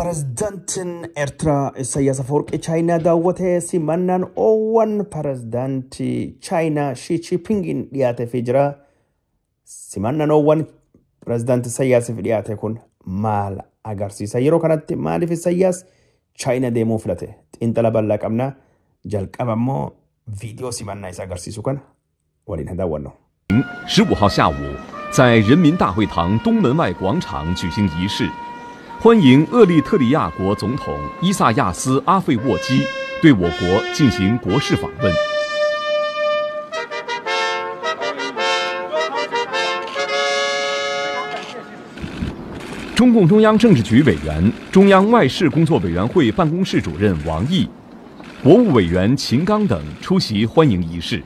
Pireezidaantiin Eertiraa Isaayyaas Afawarqii Chaayinaa daawwatee simannaan oowwan pireezidaantii Chaayinaa Shii Chiipingiin fi jira. Simannaan oowwan sayyasi fi dhiyaate kun maal agarsiisa? Yeroo kanatti maaliif Isaayyaas Chaayinaa deemuu filate? Xiinxala bal'aa qabna. Jalqaba immoo viidiyoo simannaa isa agarsiisu kana waliin haa daawwannu. 15号下午，在人民大会堂东门外广场举行仪式。欢迎厄立特里亚国总统伊萨亚斯·阿费沃基对我国进行国事访问。中共中央政治局委员、中央外事工作委员会办公室主任王毅，国务委员秦刚等出席欢迎仪式。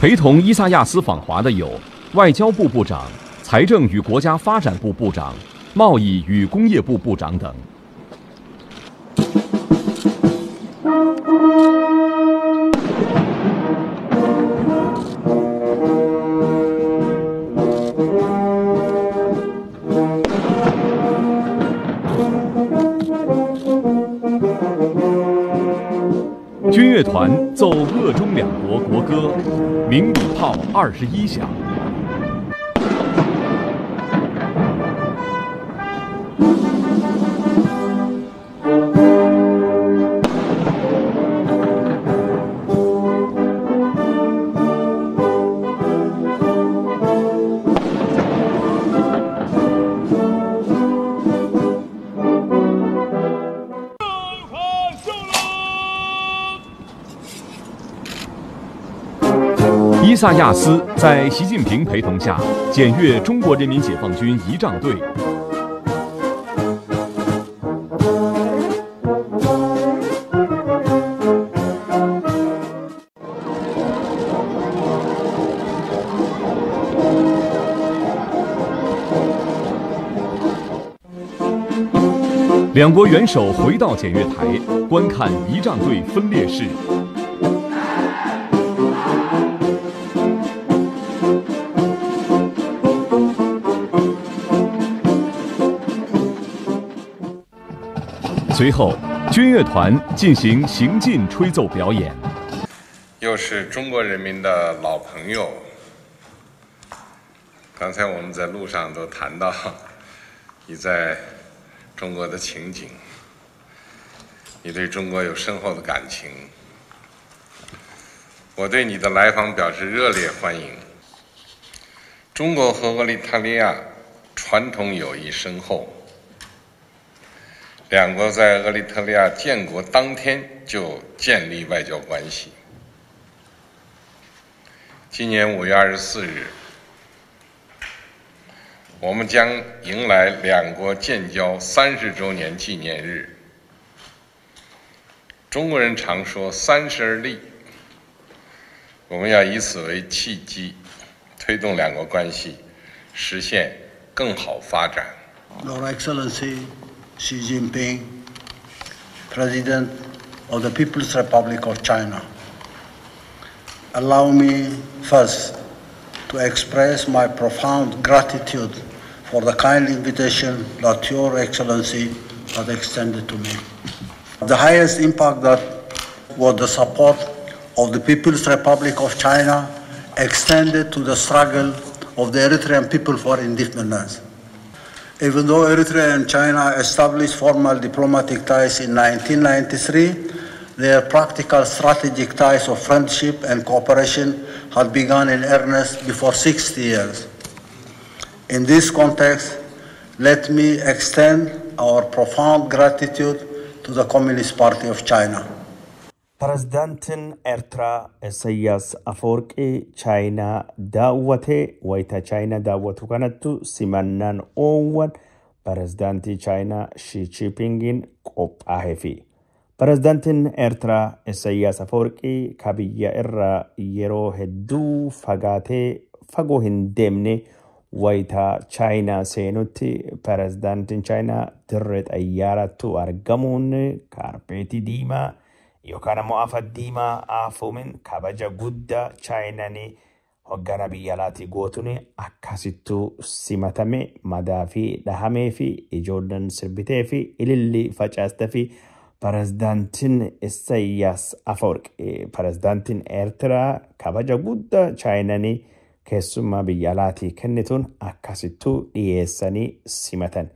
陪同伊萨亚斯访华的有外交部部长、财政与国家发展部部长。贸易与工业部部长等。军乐团奏鄂中两国国歌，鸣礼炮二十一响。萨亚斯在习近平陪同下检阅中国人民解放军仪仗队。两国元首回到检阅台，观看仪仗队分列式。随后，军乐团进行行进吹奏表演。又是中国人民的老朋友。刚才我们在路上都谈到，你在中国的情景，你对中国有深厚的感情。我对你的来访表示热烈欢迎。中国和澳大利亚传统友谊深厚。两国在厄立特利亚建国当天就建立外交关系。今年五月二十四日，我们将迎来两国建交三十周年纪念日。中国人常说“三十而立”，我们要以此为契机，推动两国关系实现更好发展。Xi Jinping, President of the People's Republic of China. Allow me first to express my profound gratitude for the kind invitation that Your Excellency has extended to me. The highest impact that was the support of the People's Republic of China extended to the struggle of the Eritrean people for independence. Even though Eritrea and China established formal diplomatic ties in 1993, their practical strategic ties of friendship and cooperation had begun in earnest before 60 years. In this context, let me extend our profound gratitude to the Communist Party of China. Pireezdaantiin Eertiraa Isaayyaas Afeworqii Chaayinaa daawwatee wayita Chaayinaa daawwatu kanattu simannaan oowwan pireezdaantii Chaayinaa Shii Chiipingiin qophaa'ee fi pireezdaantiin Eertiraa Isaayyaas Afeworqii ka irraa yeroo hedduu fagaatee fagoo hin deemne wayita Chaayinaa seenutti pireezdaantiin Chaayinaa dirree xayyaarattuu argamuun kaarpeetii diimaa yookaan ammoo afa diimaa aafuumin kabaja guddaa chaayinanii hoggana biyya alaatii gootuun akkasittuu simatame madaafii fi dhahamee fi ijoolleen sirbitee fi ililli facaastee fi Pireezdaantiin Isayyaas Afawarqii pireezdaantiin Eertiraa kabaja guddaa chaayinanii keessummaa biyya kennituun akkasittuu dhiyeessanii simatan.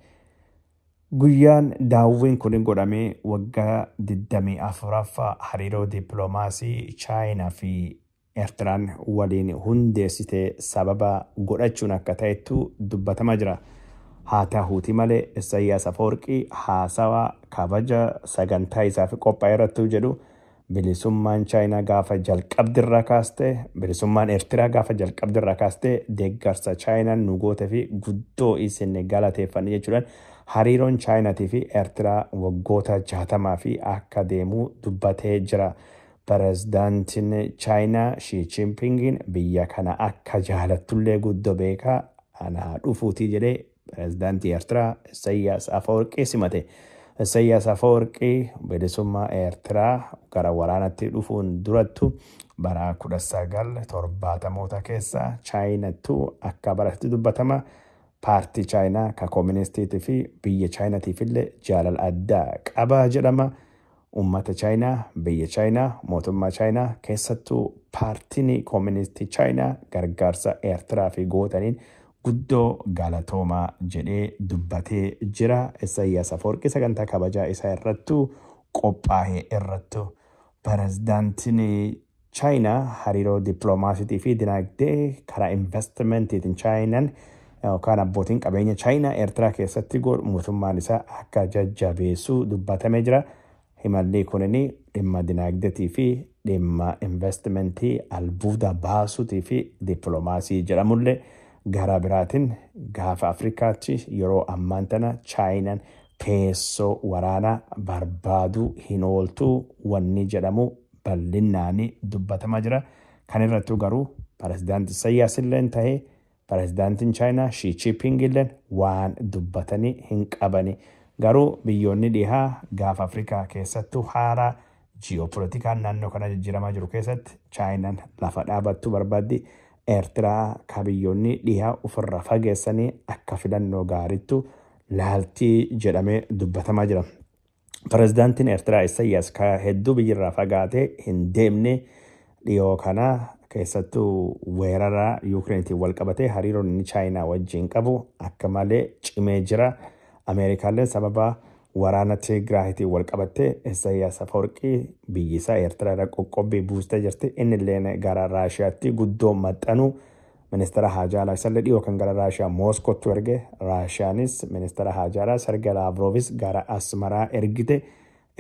Guyyaan daawwiin kun godhamee waggaa 24ffaa hariiroo dippiloomaasii Chaayinaa fi Eertiraan waliin hundeessitee sababa godhachuun akka ta'ettu dubbatamaa jira. Haa ta'uuti malee Isaayyaas Afoorqii haasawaa kabaja sagantaa isaaf qophaa'e irratti jedhu bilisummaan Chaayinaa gaafa jalqabdirraa kaastee bilisummaan Eertiraa gaafa jalqabdirraa kaastee deeggarsa Chaayinaan nu goote fi guddoo isin galateeffanne jechuudhaan hariiroon chaayinatii fi eertiraa waggoota jaatamaa fi akka deemuu dubbatee jira. Pireezidaantiin chaayinaa Shii Chimpingin biyya kana akka jaalattullee guddoo beekaa anaa dhufuutii jedhee pireezidaantii Eertiraa Isaayyaas Afawarqii simate. Isaayyaas Afawarqii bilisummaa Eertiraa gara waraanatti dhufuun durattu bara 1970 keessa chaayinattuu akka baratti dubbatama. paartii chaayinaa ka kooministiitii fi biyya chaayinaatiif illee jaalala addaa qabaa jedhama. Uummata chaayinaa, biyya chaayinaa, mootummaa chaayinaa keessattuu paartiin kooministii chaayinaa gargaarsa Eertiraa fi gootaniin guddoo galatoomaa jedhee dubbatee jira. sagantaa kabajaa isaa irrattuu qophaa'ee irrattu pirezidaantiin chaayinaa hariiroo dippiloomaasiitii fi dinagdee karaa chaayinaan yookaan abbootiin qabeenya chaayinaa eertiraa keessatti mootummaan isaa akka jajjabeessuu dubbatamee jira. himalli kunin dhimma dinaagdeetii fi dhimma investimentii albuuda baasuutii fi dippiloomaasii jedhamullee gara biraatiin gaafa afrikaatti yeroo ammaan tana chaayinaan teessoo waraana barbaaduu hin ooltuu wanni jedhamu bal'inaan dubbatamaa jira. Kan irrattuu garuu pirezidaantii Sayyaas illee Pireezidaantiin Chaayinaa Shii Chiippingileen waan dubbatanii hin qabani. Garuu biyyoonni dhihaa gaafa Afrikaa keessattuu haaraa jii'opolitikaan naannoo kana jijjiiramaa jiru keessatti Chaayinaan lafa dhaabattu barbaaddi. Eertiraa ka biyyoonni dhihaa ofirra fageessanii akka filannoo gaarittu laaltii jedhamee dubbatamaa jira. Pireezidaantiin Eertiraa Isaayyaas hedduu biyyirraa fagaatee hin deemne dhiyoo kanaa. keessattuu weeraraa Yuukireentiin wal qabatee hariiroon inni Chaayinaa wajjin qabu akka malee cimee jira. Ameerikaallee sababa waraana Tigraahitiin wal qabattee Isaayyaas Afawarqii biyyi isaa Eertiraa irra qoqqobbii buustee jirti. Innillee gara Raashiyaatti guddoo maxxanuu ministeera Haajaaraa isallee dhiyoo kan gara Raashiyaa Mooskootti erge. Raashiyaanis ministeera Haajaaraa Sergey Laavrovis gara Asmaraa ergite.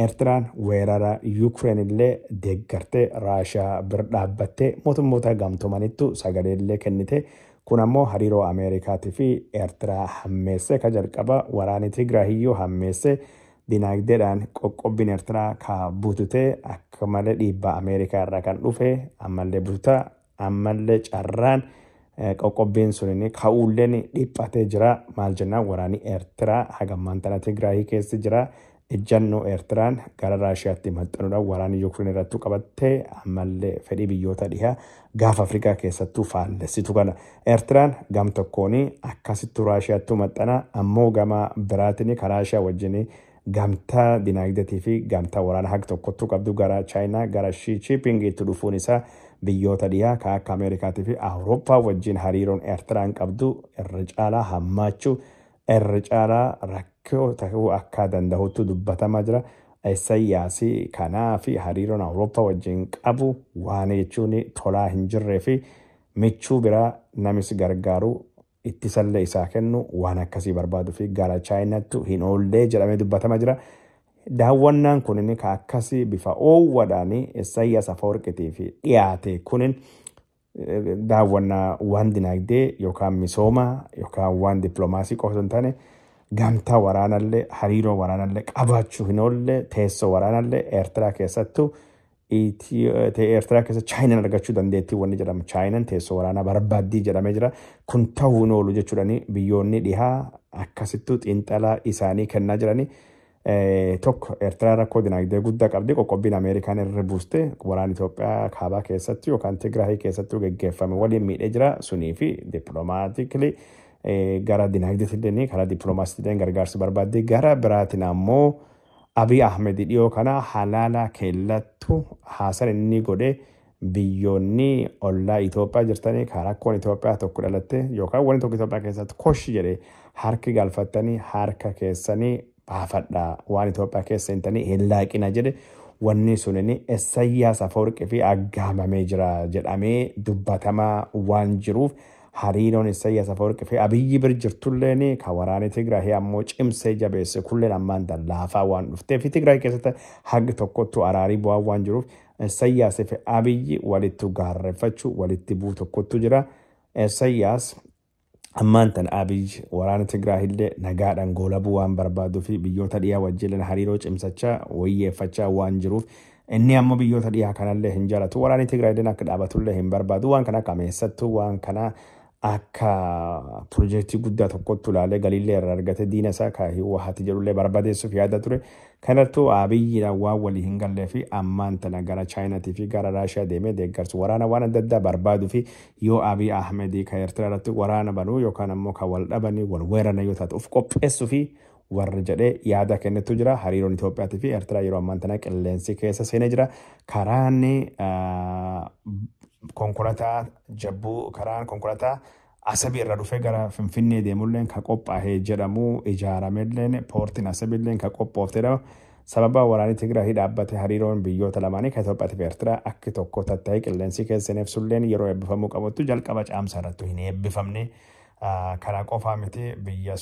Eertiraan weerara Yuukireen illee deeggartee Raashaa bir dhaabbattee mootummoota gamtomanittu sagalee kennite. Kun ammoo hariiroo Ameerikaatii fi Eertiraa hammeessee ka jalqaba waraanni Tigraahiyyuu hammeessee dinagdeedhaan qoqqobbin Eertiraa ka bututee akka malee dhiibbaa Ameerikaa irraa kan dhufe ammallee butaa ammallee carraan qoqqobbiin sun ka'uulleen dhiphatee jiraa Maal jennaan waraanni Eertiraa hagammaan tana Tigraahii keessa jiraa. ejjannoo Eertiraan gara Raashiyaatti maxxanuudhaan waraanni yookiin irratti qabatte ammallee fedhii biyyoota dhihaa gaafa Afrikaa keessattuu faallessitu kana. Eertiraan gam tokkoon akkasittuu Raashiyaattuu maxxana ammoo gama biraatiin kan Raashiyaa wajjin gamtaa dinaagdatii fi gamtaa waraana haq tokkottu qabdu gara Chaayinaa gara shii chiipingiitti dhufuun isaa biyyoota dhihaa kan akka Ameerikaatii fi Awurooppaa wajjin hariiroon Eertiraan qabdu irra caalaa hammaachuu irra caalaa rakkoon. Akka ta'uu akka danda'utu dubbatamaa jira. Sayyaas kanaa fi hariiroon Awurooppaa wajjin qabu waan jechuun tolaa hin jirree fi michuu biraa namis gargaaru ittisallee isaa kennu waan akkasii barbaadu fi gara chaayinaatti hin oollee jedhamee dubbatamaa jira. Daawwannaan kunin kan akkasii bifa oowwadhaan Sayyaas Afawarqitiif dhiyaate kunin daawwannaa waan dinagdee yookaan misooma yookaan waan dippiloomaasii qofa hin gamtaa waraanallee hariiroo waraanallee qabaachuu hin oolle teessoo waraanallee Eertiraa keessattuu Eertiraa keessa chaayinaan argachuu dandeettii wanni jedhama. Chaayinaan teessoo waraanaa barbaaddii jedhamee jira. Kun ta'uu hin oolu jechuudhaan biyyoonni dhihaa akkasittuu xiinxalaa isaanii kennaa jirani. Tokko Eertiraa rakkoo dinagdee guddaa qabdi. Qoqqobbiin Ameerikaan irra buuste waraana Itoophiyaa kaabaa keessatti yookaan Tigraahii keessatti geggeeffame waliin miidhee jira. Sunii fi dippiloomaatiikilii gara dinagdeetiin karaa dippiloomaasiitiin gargaarsa barbaadde gara biraatiin ammoo Abiy Ahmed dhiyoo kanaa halaala keellattu haasan inni godhe biyyoonni ollaa Itoophiyaa jirtanii kan rakkoon Itoophiyaa tokko dhalatte yookaan wanni tokko Itoophiyaa keessatti koshi harki galfattanii harka keessanii baafadhaa waan Itoophiyaa keessa hintanii hin jedhe wanni sunin essayyaa fi jira jedhamee dubbatamaa waan jiruuf. hariiroon Isaayyaas Afawarqii fi Abiyyi bira jirtulleen kan waraanee Tigraahii ammoo cimsee jabeesse kulleen ammaan waan dhufteef Tigraahii keessatti hanga tokkotti araarii bu'aa waan jiruuf Isaayyaasii fi Abiyyi walitti gaarreeffachuu walitti bu'u jira. nagaadhaan waan barbaaduu fi biyyoota dhiyaa wajjin hariiroo cimsachaa wayyeeffachaa waan jiruuf. Inni ammoo biyyoota dhiyaa kanallee hin jaalatu. Waraanni Tigraahillee akka dhaabatullee hin Waan kana kameessattuu waan akka piroojeektii guddaa tokkotti ulaalee galiillee irraa argate diina isaa kaahee jedhullee barbaadeessuuf yaada ture. Kanattuu Abiyyiidhaan walii hin fi gara Chaayinaatii fi gara Raashiyaa deemee deeggarsu waraana waan adda addaa fi yoo Abiy Ahmedii kan Eertiraa waraana banuu yookaan ammoo kan yoo taatu of fi warra jedhee yaada kennitu jira. Hariiroon fi yeroo keessa seenee jira. konkolaataa jabbuu karaa konkolaataa asabii irra dhufee gara finfinnee deemullee kan qophaa'ee jedhamu ijaaramellee poortiin kan sababa waraanni Tigraayii dhaabbate hariiroon biyyoota lamaanii kan Itoophiyaa fi Eertiraa tokko yeroo eebbifamuu qabuttu jalqaba caamsaa hin eebbifamne. Karaa qofaa miti biyya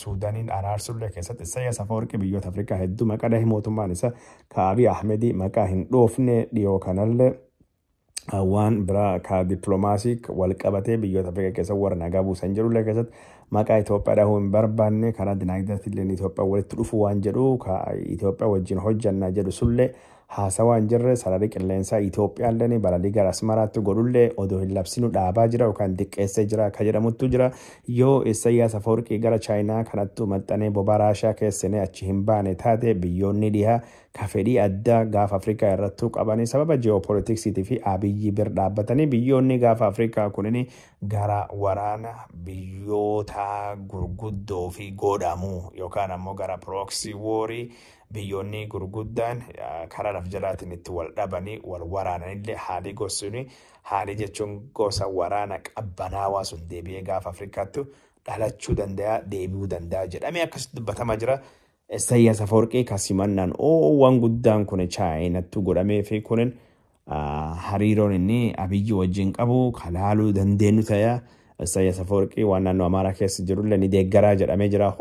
keessatti biyyoota Afrikaa hedduu maqaa mootummaan Ahmedii maqaa hin dhoofne dhiyoo kanallee. Uh, waan biraa ka dippiloomaasii walqabatee biyyoota afrikaa keessatti warra nagaa buusan jedhullee keessatti maqaa Itoophiyaa dhahuu barbaanne karaa dinaagdaatti illee Itoophiyaa walitti dhufu waan jedhu Itoophiyaa wajjin hojjannaa jedhu sullee haasawaa hin jirre sararii qilleensaa Itoophiyaa illee balalii gara godhullee odoo hin labsinu dhaabaa jira yookaan diqqeessee jira yoo Isaayyaas Afawarqii gara Chaayinaa kanatti maxxanee achi hin baane taate biyyoonni dhihaa Kafedhii addaa gaafa Afrikaa irrattuu qaban sababa ji'opolitiksiitii fi abiyyi bir dhaabbatanii biyyoonni gaafa Afrikaa kunin gara waraana biyyoota gurguddoo fi godhamuu yookaan ammoo gara pirooksii woorii biyyoonni gurguddaan karaa laf jalaatiin itti wal dhabanii wal waraananillee haalli gosuun haalli jechuun gosa waraana qabbanaawaa sun deebi'ee gaafa Afrikaattu dhalachuu danda'a deebi'uu danda'a jedhamee akkasitti dubbatamaa jira. Isaayyaas Afawarqee kan simannaan guddaan kun chaayinatti godhamee fi kun hariiroon inni abiyyi wajjin qabu kalaaluu dandeenyu ta'e Isaayyaas Afawarqee waan naannoo Amaaraa keessa jiru illee ni deeggaraa jedhamee jira.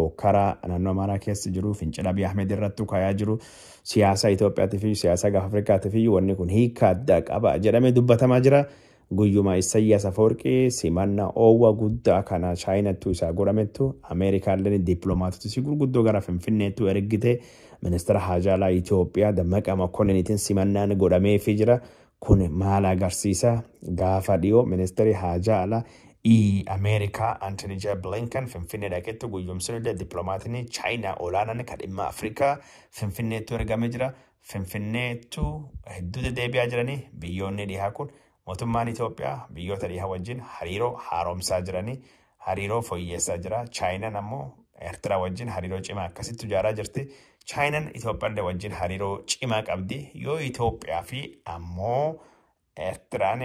naannoo Amaaraa keessa Ahmed irratti kaayaa jiru siyaasa Itoophiyaatii fi siyaasa gaafa Afrikaatii fi wanni kun hiika addaa qaba jedhamee dubbatamaa jira. guyyuma Isaayyaas Afawarqii simannaa oowwaa guddaa kana chaayinattu isaa godhamettu Ameerikaalleen dippiloomaatotisi gurguddoo gara Finfinneetti ergite ministeera haajaalaa Itoophiyaa Dammaqa Makonniiniitiin simannaan godhameefii jira. Kun maal agarsiisa? Gaafa dhiyoo ministeerri haajaalaa e Ameerikaa Antoni J. Blinken Finfinnee dhaqetti guyyoomsitoota dippiloomaatonni Chaayinaa olaanaan kan Afrikaa jira. hedduu deddeebi'aa jiranii dhihaa kun. Mootummaan Itoophiyaa biyyoota dhihaa wajjin hariiroo haaromsaa jiranii hariiroo fooyyessaa jira. Chaayinaan ammoo Eertiraa wajjin hariiroo cimaa akkasitti ijaaraa jirti. Chaayinaan wajjin hariiroo cimaa qabdi. Yoo Itoophiyaa fi ammoo Eertiraan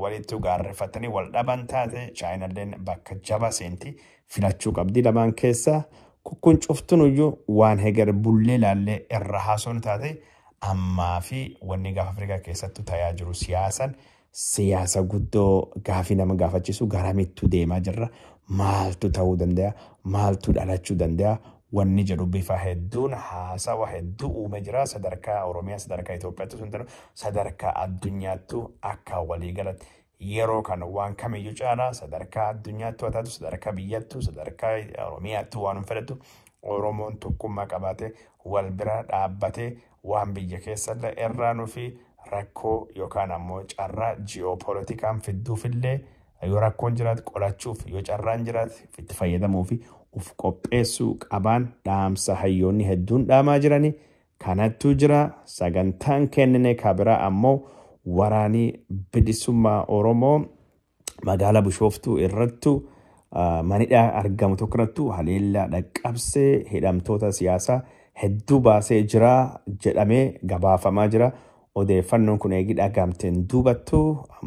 walittu gaarreeffatanii wal dhaban taate Chaayinaalleen bakka jaba seenti filachuu qabdi lamaan keessaa. Kun cuftuun iyyuu waan hegar bullee laallee irra haasoo taate ammaa fi wanni gaafa Afrikaa keessattuu tayaa jiru siyaasan. siyaasa guddoo gaafii nama gaafachiisu garamittuu deemaa jirra. Maaltu ta'uu danda'a? Maaltu dhalachuu danda'a? Wanni jedhu bifa hedduun haasawa hedduu uume jira. Sadarkaa Oromiyaa, sadarkaa Itoophiyaatti, sadarkaa addunyaattu akka walii galatti yeroo kan waan kamiyyuu caalaa sadarkaa addunyaattuu haa taatu, sadarkaa biyyattu sadarkaa Oromiyaattuu waan hin fedhattu Oromoon tokkummaa qabaatee wal bira dhaabbatee waan biyya keessa irraanuu fi rakkoo yookaan ammoo carraa ji'oopolotikaan fidduufillee yoo rakkoon jiraate qolachuuf yoo carraan jiraate itti fayyadamuu fi of qopheessuu qabaan dhaamsa hayyoonni hedduun dhaamaa jirani kanattuu jira sagantaan kennine kabiraa ammoo waraanii bilisummaa oromoo magaalaa bishooftuu irrattu manidhaa argamu tokkotti haleellaa dhaqqabsee hidhamtoota siyaasaa hedduu baasee jira jedhamee gabaafamaa jira. Odeeffannoon kun eegi dhagaamteen duubattu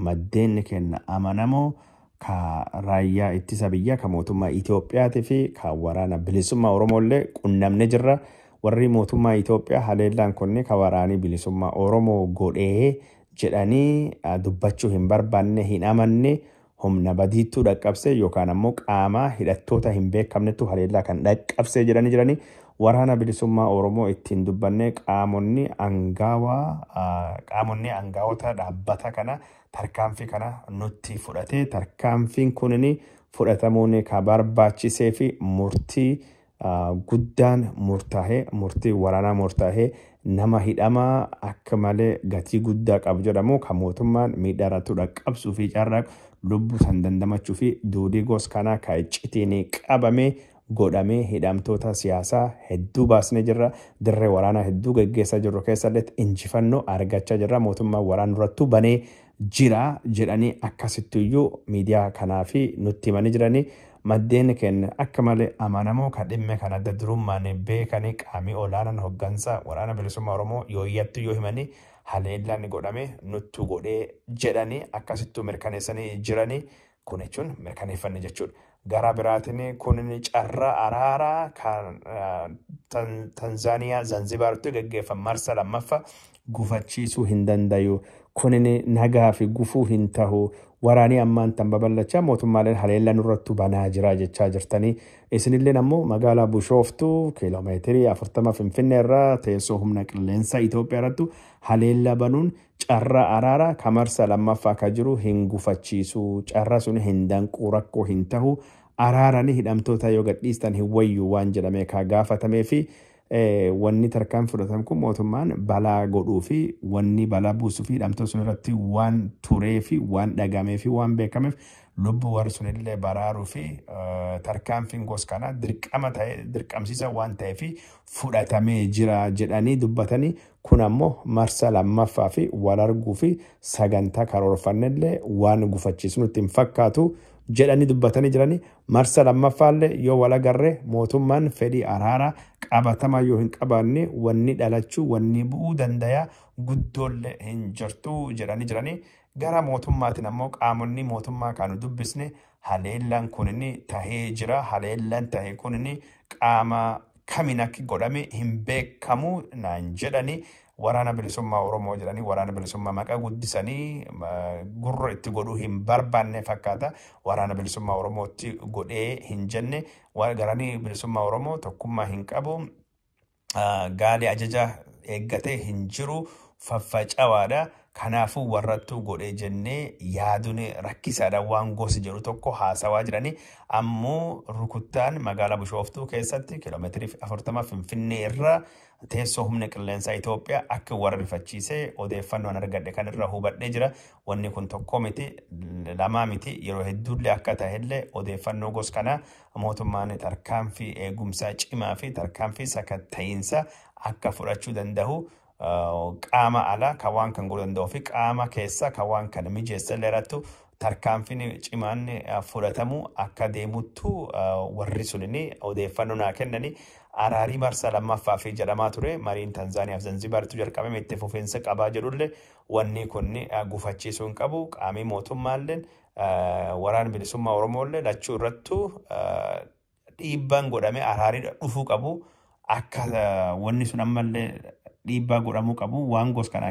maddeen kenna amanamoo ka raayyaa ittisa biyyaa ka mootummaa Itoophiyaatii fi ka waraana bilisummaa Oromooillee qunnamne jirra. Warri mootummaa Itoophiyaa haleellaan kunne ka waraanii bilisummaa Oromoo godhee jedhanii dubbachuu hin barbaanne hin amanne humna badiittuu dhaqqabsee yookaan ammoo qaama hidhattoota hin beekamnetu haleellaa kan dhaqqabsee jedhanii jiranii waraana bilisummaa Oromoo ittiin dubbannee qaamonni angaawaa qaamonni dhaabbata kana tarkaanfii kana nutti fudhatee tarkaanfiin kunini fudhatamuun kan barbaachisee fi murtii guddaan murtaahee murtii waraanaa murtaahee nama hidhamaa akka malee gatii guddaa qabu jedhamu kan mootummaan miidharatudha qabsuu fi carraa lubbuu san dandamachuu fi duudii goskaanaa kan iccitiin qabame godhamee hidhamtoota siyaasaa hedduu baasnee jirra. Dirree waraanaa hedduu geggeessaa jirru keessallee injifannoo argachaa jirra. Mootummaan waraanaa durattuu banee jira jedhanii akkasittuyyuu miidiyaa kanaa nutti himanii jiranii. Maddeen kenna akka malee amanamoo kan dhimma kana daddarummaan beekanii qaamii olaanaan hoggansa waraana bilisummaa Oromoo yooyyattu yoo himanii haleellaan godhame godhee jedhanii akkasittuu mirkaneessanii jiranii mirkaneeffanne jechuudha. Gara biraatiin kun carra araaraa kan Tanzaaniyaa Zanzibaaritti gaggeeffamu marsa lammaffaa gufachiisuu hin dandayu. kunin nagaa fi gufuu hin tahu waraanii ammaan tan babal'achaa mootummaaleen haleella nurratti banaa jira jechaa jirtanii isinilleen ammoo magaalaa bushooftuu kiiloomeetirii 40 finfinnee irraa teessoo humna qilleensaa Itoophiyaa irratti haleella banuun carra araara kamarsa lammaffaa akka jiru hin gufachiisu carra sun hin danquu rakkoo hin tahu araaranii hidhamtoota yoo gadhiistan hin waan jedhamee kaa gaafatamee fi Eh, wanni tarkaan fudhatamu kun mootummaan balaa godhuu fi wanni balaa buusuu fi hidhamtoo sun irratti waan turee fi waan dhagamee fi waan beekameef lubbu warri sun illee baraaruu fi eh, tarkaan fingoos kanaa dirqama ta'e dirqamsiisa waan ta'ee fi fudhatamee jira jedhanii dubbatanii kun ammoo marsaa lammaffaa fi walarguu fi sagantaa karoorfanne illee waan gufachiisu nutti fakkaatu. jedhanii dubbatanii jiranii marsa lammaffaallee yoo walagarree mootummaan fedhii araaraa qabatamaa yoo hin qabaanne wanni dhalachuu wanni bu'uu dandaya guddoollee hin jirtu jedhanii jiranii gara mootummaatiin ammoo qaamonni mootummaa kaanu dubbisne haleellaan kunin tahee jira haleellaan tahee kunin qaama kamin akki godhame hin beekamu naan jedhanii waraana bilisummaa Oromoo jedhanii waraana bilisummaa maqaa guddisanii gurra itti godhuu hin barbaanne fakkaata. Waraana bilisummaa Oromootti godhee hin jenne garanii bilisummaa Oromoo tokkummaa hin qabu. Gaalii ajaja eeggatee hin jiru faffacawaadha. Kanaafuu warrattuu godhee jennee yaaduun rakkisaadha waan gosi jedhu tokko haasawaa jiranii ammoo rukuttaan magaalaa bishooftuu keessatti kiiloomeetirii 40 Finfinnee irraa teessoo humna qilleensaa Itoophiyaa akka warra rifachiisee odeeffannoon argadhe kanirra hubadhee jira. Wanni kun tokko miti lamaa miti yeroo hedduullee akka ta'ellee odeeffannoo gos kana mootummaan tarkaanfii eegumsaa cimaa fi tarkaanfii sakatta'iinsa akka fudhachuu danda'u qaama alaa kan waan kan godhu danda'uu fi qaama keessa kan waan kana mijeessa leerattu tarkaanfiin cimaan fudhatamu akka deemuttu warri sunin odeeffannoo naa kennanii araarii marsaa lammaffaa fi jedhamaa ture mariin tanzaniaf Zanzibaaritti jalqabame itti fufiinsa qabaa jedhullee wanni kun gufachiisuu hin qabu qaamii mootummaallee waraana bilisummaa lachuu irrattu dhiibbaan godhame araariidha dhufuu qabu akka wanni sun ammallee dhiibbaa godhamuu qabu waan gos kan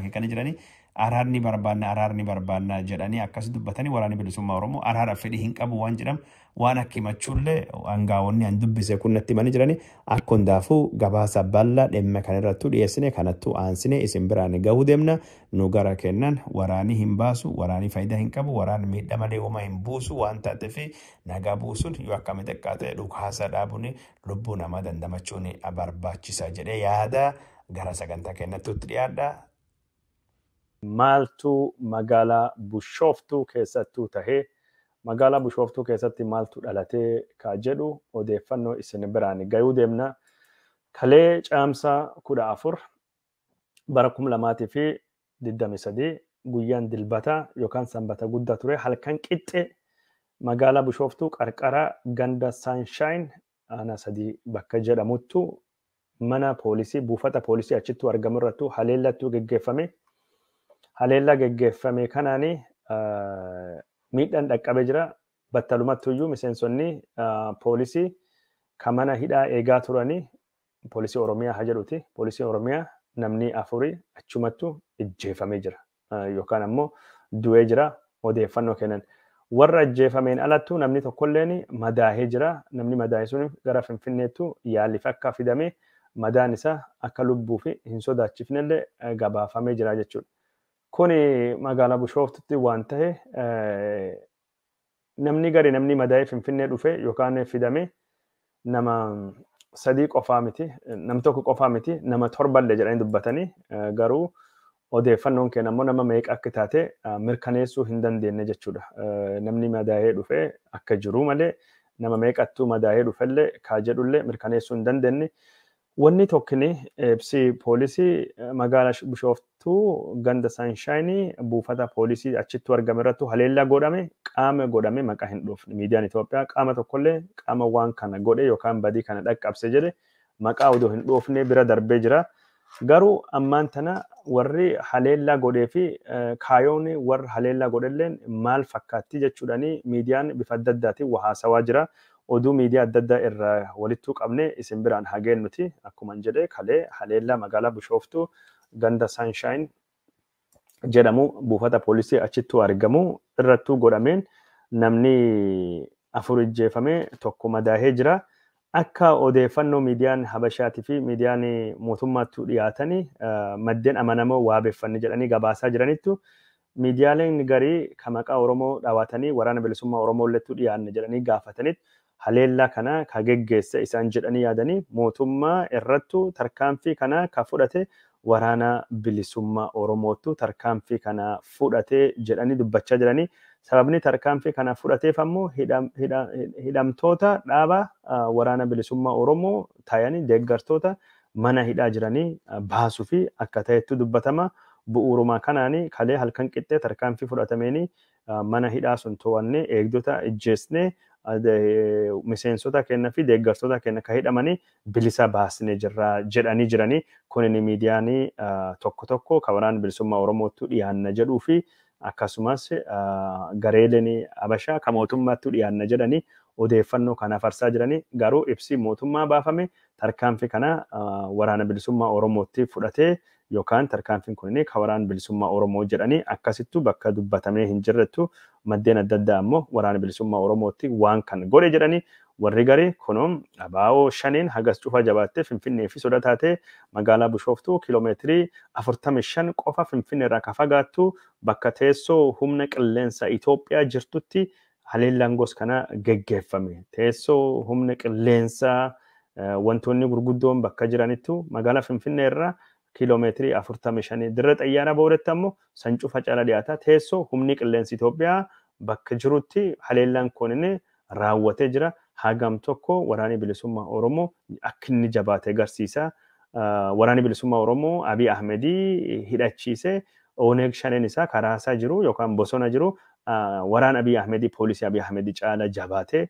barbaanna jedhanii akkas dubbatanii bilisummaa Oromoo araara fedhii hin qabu waan jedhamu waan akka himachuullee hangaa'onni an dubbise kun natti jiranii akka hundaafuu gabaasa bal'aa dhimma kanarrattu dhiyeessine isin biraan gahuu deemna gara kennan waraanii hin baasu waraanii faayidaa hin qabu hin waan nagaa buusuun yoo akkami xiqqaa ta'e dhukaasa dhaabuun lubbuu namaa dandamachuun barbaachisa jedhee yaada gara sagantaa kennattutti dhiyaadha. Maaltu magaalaa bushooftuu keessattuu tahee magaalaa bushooftuu keessatti maaltu dhalatee kaa jedhu odeeffannoo isin biraan gayuu deemna. Kalee caamsaa kudha afur bara kum lamaatii fi digdami guyyaan dilbata yookaan sanbata guddaa ture halkan qixxe magaalaa bushooftuu qarqara ganda saanshaayin aanaa sadii bakka jedhamuttu mana poolisii buufata poolisii achittu argamu irrattu haleellattu geggeeffame. Haleellaa geggeeffame kanaani miidhaan dhaqqabe jira. Battalumattuyyuu miseensonni poolisii kan mana hidhaa eegaa turanii poolisii Oromiyaa haa jedhuti. Poolisiin Oromiyaa namni afurii achumattu ajjeefamee jira. Yookaan ammoo du'ee jira odeeffannoo kennan. Warra ajjeefameen alattu namni tokkolleen madaahee jira. Namni madaahe sun gara Finfinneettu yaalif akka fidame madaan isaa akka lubbuu fi hin sodaachifnellee gabaafamee jira jechuudha. Kun magaala Bushooftatti waan ta'e eh, namni gari namni madaa'ee Finfinnee dhufe yookaan fidame nama sadii qofaa miti nam tokko qofaa miti nama torballee jedhanii dubbatanii eh, garuu odeeffannoon nama meeqa akka taate eh, mirkaneessuu hin dandeenye jechuudha. Namni madaa'ee dhufe akka jiru malee nama meeqattu madaa'ee dhufellee ka jedhullee mirkaneessuu hin dandeenye. Wanni tokkini ibsi eh, poolisii eh, magaalaa Bishooftuu ganda Saanshaayinii buufata poolisii achittuu argame irratti haleellaa godhame qaama godhame maqaa hin dhoofne. Miidiyaan Itoophiyaa qaama tokkollee qaama waan kana godhe yookaan badii kana dhaqqabse jedhe maqaa odoo hin dhoofne bira darbee jira. Garuu ammaan tana warri haleellaa godhee fi eh, kaayoonni warra haleellaa godhelleen maal fakkaatti jechuudhani miidiyaan bifa adda addaatiin waa haasawaa jira. oduu miidiyaa adda addaa irraa walittuu qabne isin biraan hageen nuti akkuman jedhe kalee haleellaa magaalaa bishooftuu ganda saanshaayin jedhamu buufata poolisii achittuu argamu irrattuu godhameen namni afur ijjeefame tokko madaahee jira. Akka odeeffannoo miidiyaan Habashaatii fi miidiyaan mootummaattuu dhiyaatan maddeen amanamoo waabeeffanne jedhanii gabaasaa jiranittu miidiyaaleen garii kan maqaa Oromoo dhaawatanii waraana bilisummaa Oromoo illettuu dhiyaanne jedhanii gaafatanitti haleellaa kana ka geggeesse isaan jedhanii yaadanii mootummaa irrattu tarkaanfii kana ka fudhate waraana bilisummaa Oromoottu tarkaanfii kana fudhate jedhanii dubbachaa jiranii sababni tarkaanfii kana fudhateef ammoo hidhamtoota dhaaba waraana bilisummaa Oromoo taayanii deeggartoota mana hidhaa jiranii baasuu fi akka ta'etti dubbatama. bu'uurumaa kanaanii kalee halkan qixxee tarkaanfii fudhatameeni mana hidhaa sun to'annee eegdota ijjeesnee miseensota kenna fi deeggartoota kenna kan hidhamanii bilisa baasnee jirra jedhanii jiranii kunin miidiyaan tokko tokko kabaraan bilisummaa oromootti dhiyaanna jedhuu fi akkasumas gareeleen abashaa ka mootummaatti dhiyaanna jedhanii odeeffannoo kana farsaa jiranii garuu ibsi mootummaa baafame tarkaanfii kana waraana bilisummaa Oromootti fudhatee yookaan tarkaanfiin kunniin kan waraana bilisummaa Oromoo jedhanii akkasittu bakka dubbatamee hin jirrettu maddeen adda addaa immoo waraana bilisummaa waan kan jedhanii warri kunuun shaniin hagas cufa jabaattee finfinnee fi soda taatee magaalaa bishooftuu kiloomeetirii 45 qofa finfinneerraa kan fagaattu bakka teessoo humna qilleensa Itoophiyaa jirtutti haleellaan gos kanaa geggeeffame. Teessoo humna qilleensaa eh, wantoonni gurguddoon bakka jiranittu magaalaa Finfinnee irraa kiiloomeetirii 45 dirra xayyaaraa boodatta ammoo sancuufa caalaa dhiyaata. Teessoo humni qilleensi Itoophiyaa bakka jirutti haleellaan kun raawwatee jira. Hagam tokko waraanni bilisummaa Oromoo akka inni jabaate agarsiisa. Eh, waraanni bilisummaa Oromoo Abiy Ahmedii hidhachiisee Oneeg shaneen isaa karaasaa jiru yookaan bosona jiru waraan Abiy Ahmedii poolisii Abiy Ahmedii caala jabaatee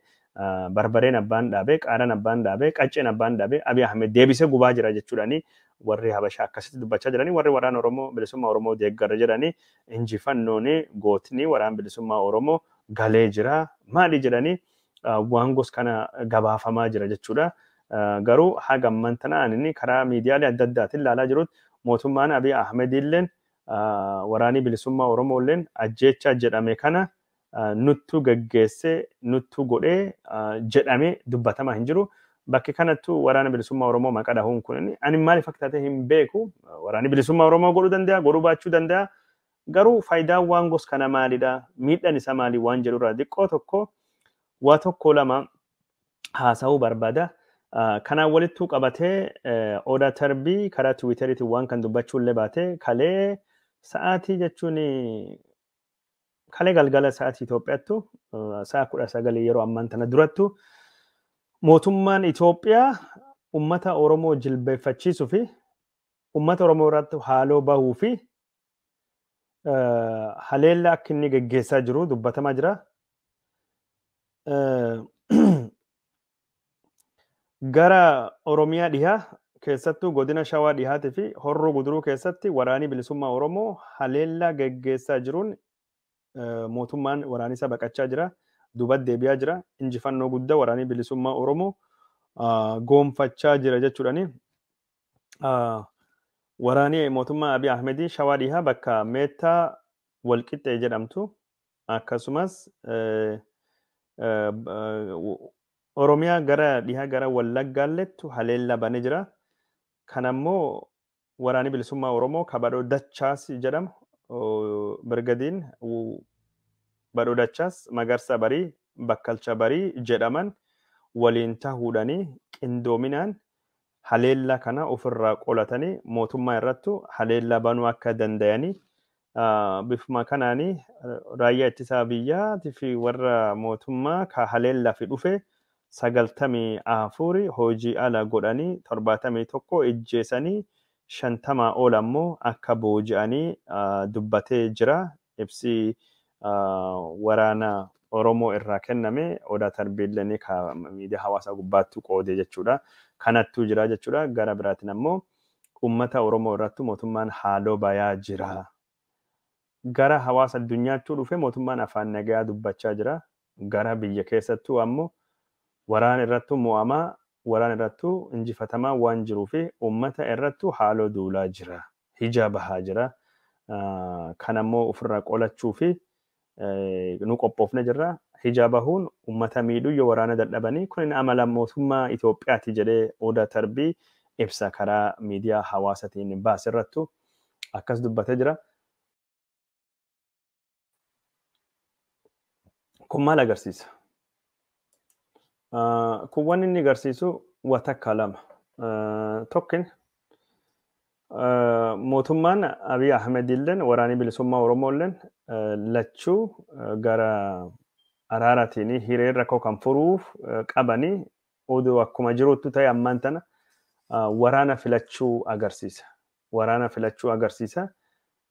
barbareen abbaan dhaabee qaaraan abbaan dhaabee qacceen abbaan dhaabee Abiy Ahmed deebisee gubaa jira jechuudhaani warri Habashaa akkasitti dubbachaa jiranii warri waraan Oromoo bilisummaa Oromoo deeggarra jedhanii injifannooni gootni waraan bilisummaa Oromoo galee jira maali jedhanii waangos kana gabaafamaa jira jechuudha. Garuu hagamman tanaan karaa miidiyaalee adda addaatiin ilaalaa jirutti mootummaan Abiy Ahmed illee waraanii bilisummaa Oromoo illeen ajjeechaa jedhame kana nuttu gaggeessee nuttu godhee jedhamee dubbatamaa hin jiru. Bakki kanattu waraana bilisummaa Oromoo maqaa dhahuun kun ani maaliif akka taate hin beeku waraanni bilisummaa Oromoo godhuu danda'a godhuu baachuu danda'a garuu faayidaan waan gos kana maalidha miidhaan isaa maali waan jedhurraa xiqqoo tokko waa tokko lama haasa'uu barbaada. Kanaan walittu qabatee Odaa Tarbii karaa Tiwiitariitiin waan kan dubbachuullee baatee kalee Sa'aatii jechuun kalee galgala sa'aatii Itoophiyaattu sa'a kudha sagalee yeroo ammaan tana durattu mootummaan Itoophiyaa ummata Oromoo jilbeeffachisuu fi ummata Oromoo irratti haaloo bahuu fi haleella akka inni geggeessaa jiru dubbatamaa jira. Gara Oromiyaa dhiyaa keessattuu godina shawaa dhihaatii fi horroo guduruu keessatti waraanii bilisummaa oromoo haleellaa geggeessaa jiruun e, mootummaan waraanisaa baqachaa jira. Dubat deebi'aa jira. Injifannoo guddaa waraanii bilisummaa oromoo e, goonfachaa jira jechuudhani. E, waraanii mootummaa Abiy Ahmedii shawaa dhihaa bakka meettaa walqixxee jedhamtu akkasumas Oromiyaa gara dhihaa gara Wallaggaallettu haleellaa banee jira. Kan ammoo waraanii bilisummaa Oromoo ka badoo Dachaas jedhamu birgadiin badoo Dachaas Magarsa Barii Bakkalcha Barii jedhaman waliin tahuudhanii qindoominaan haleellaa kana ofirraa qolatanii mootummaa irrattu haleella banuu akka dandayanii bifuma kanaanii raayyaa ittisaa biyyaati fi warra mootummaa ka haleellaafi fi dhufe sagaltamii afuri hojii ala godhanii torbaatamii tokko ejjeesanii shantamaa ol ammoo akka booji'anii dubbatee jira ibsii waraana Oromoo irraa kenname odaa tarbiillee miidiyaa hawaasaa gubbaatti qoodee jechuudha. Kanattuu jira jechuudha. Gara biraatiin ammoo uummata Oromoo irratti mootummaan haaloo bayaa jira. Gara hawaasa addunyaattuu dhufe mootummaan afaan nagaa dubbachaa jira. Gara biyya keessattuu ammoo Waraana irrattuu mo'amaa, waraana irrattuu injifatamaa waan jiruufi fi uummata irrattuu haaloo duulaa jira. Hijaa jira. Kan ammoo ofirraa nu qophoofna jirra. Hijaa bahuun uummata miidhuu waraana dadhabanii kun amala mootummaa Itoophiyaati jedhee odaa tarbii ibsa karaa miidiyaa hawaasatiin baasirrattu akkas dubbate jira. Kun maal agarsiisa? kun waan inni agarsiisu watakka lama. Tokkin mootummaan Abiy Ahmed illeen waraanii bilisummaa Oromoo lachuu gara araaratiin hiree ko kan furuuf qabanii oduu akkuma jirutu ta'e ammaan tana waraana filachuu agarsiisa.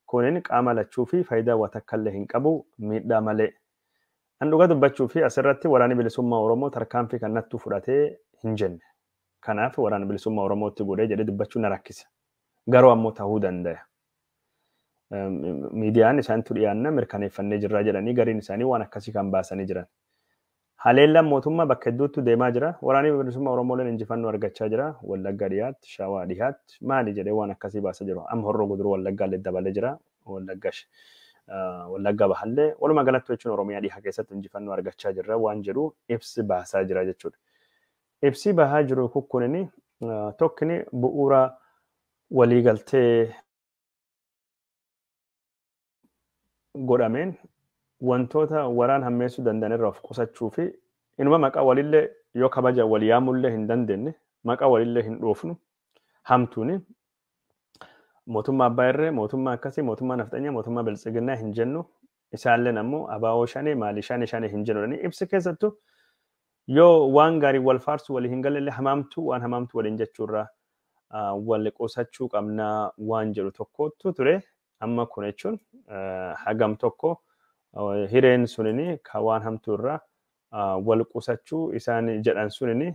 Kunin qaama lachuu fi faayidaa watakka illee hin qabu miidhaa malee. Kan dhugaa dubbachuu fi asirratti waraana bilisummaa Oromoo tarkaanfii kan nattuu fudhatee hin jenne. Kanaaf waraana bilisummaa Oromootti godhee jedhee dubbachuun rakkise. Garuu ammoo ta'uu danda'a. Miidiyaan dhiyaanna mirkaneeffannee jedhanii gariin isaanii waan akkasii kan baasanii jiran. Haleellaan mootummaa bakka hedduutti deemaa jira. Waraanni bilisummaa Oromooleen argachaa jira. Wallaggaa dhiyaatti, Shawaa dhiyaatti maali jedhee waan akkasii baasaa jiru. Amma horroo gudur Wallaggaa illee dabalee jira. Walagga bahallee waluma galatti jechuun Oromiyaa dhihaa keessatti injifannoo argachaa jirra waan jedhu ibsi baasaa jira jechuudha. Ibsi bahaa jiru kukkunini tokkini bu'uura waliigaltee godhameen wantoota waraan hammeessuu danda'an irraa of qusachuu fi inuma maqaa walillee yoo kabaja walii yaamullee hin dandeenye maqaa walillee hin dhoofnu hamtuuni mootummaa abbaa irree mootummaa akkasii mootummaa nafxanya mootummaa biltsiginnaa hin jennu isaallee ammoo abaawoo shanee maalii shanee shanee hin jennu ibsi keessattu yoo waan gaarii wal faarsu walii hin galle hamaamtu waan hamaamtu waliin jechuurraa wal qusachuu qabnaa waan jedhu tokkotu ture amma kun jechuun hagam tokko hireen sunini ka waan hamtu irraa wal qusachuu isaan jedhan sunini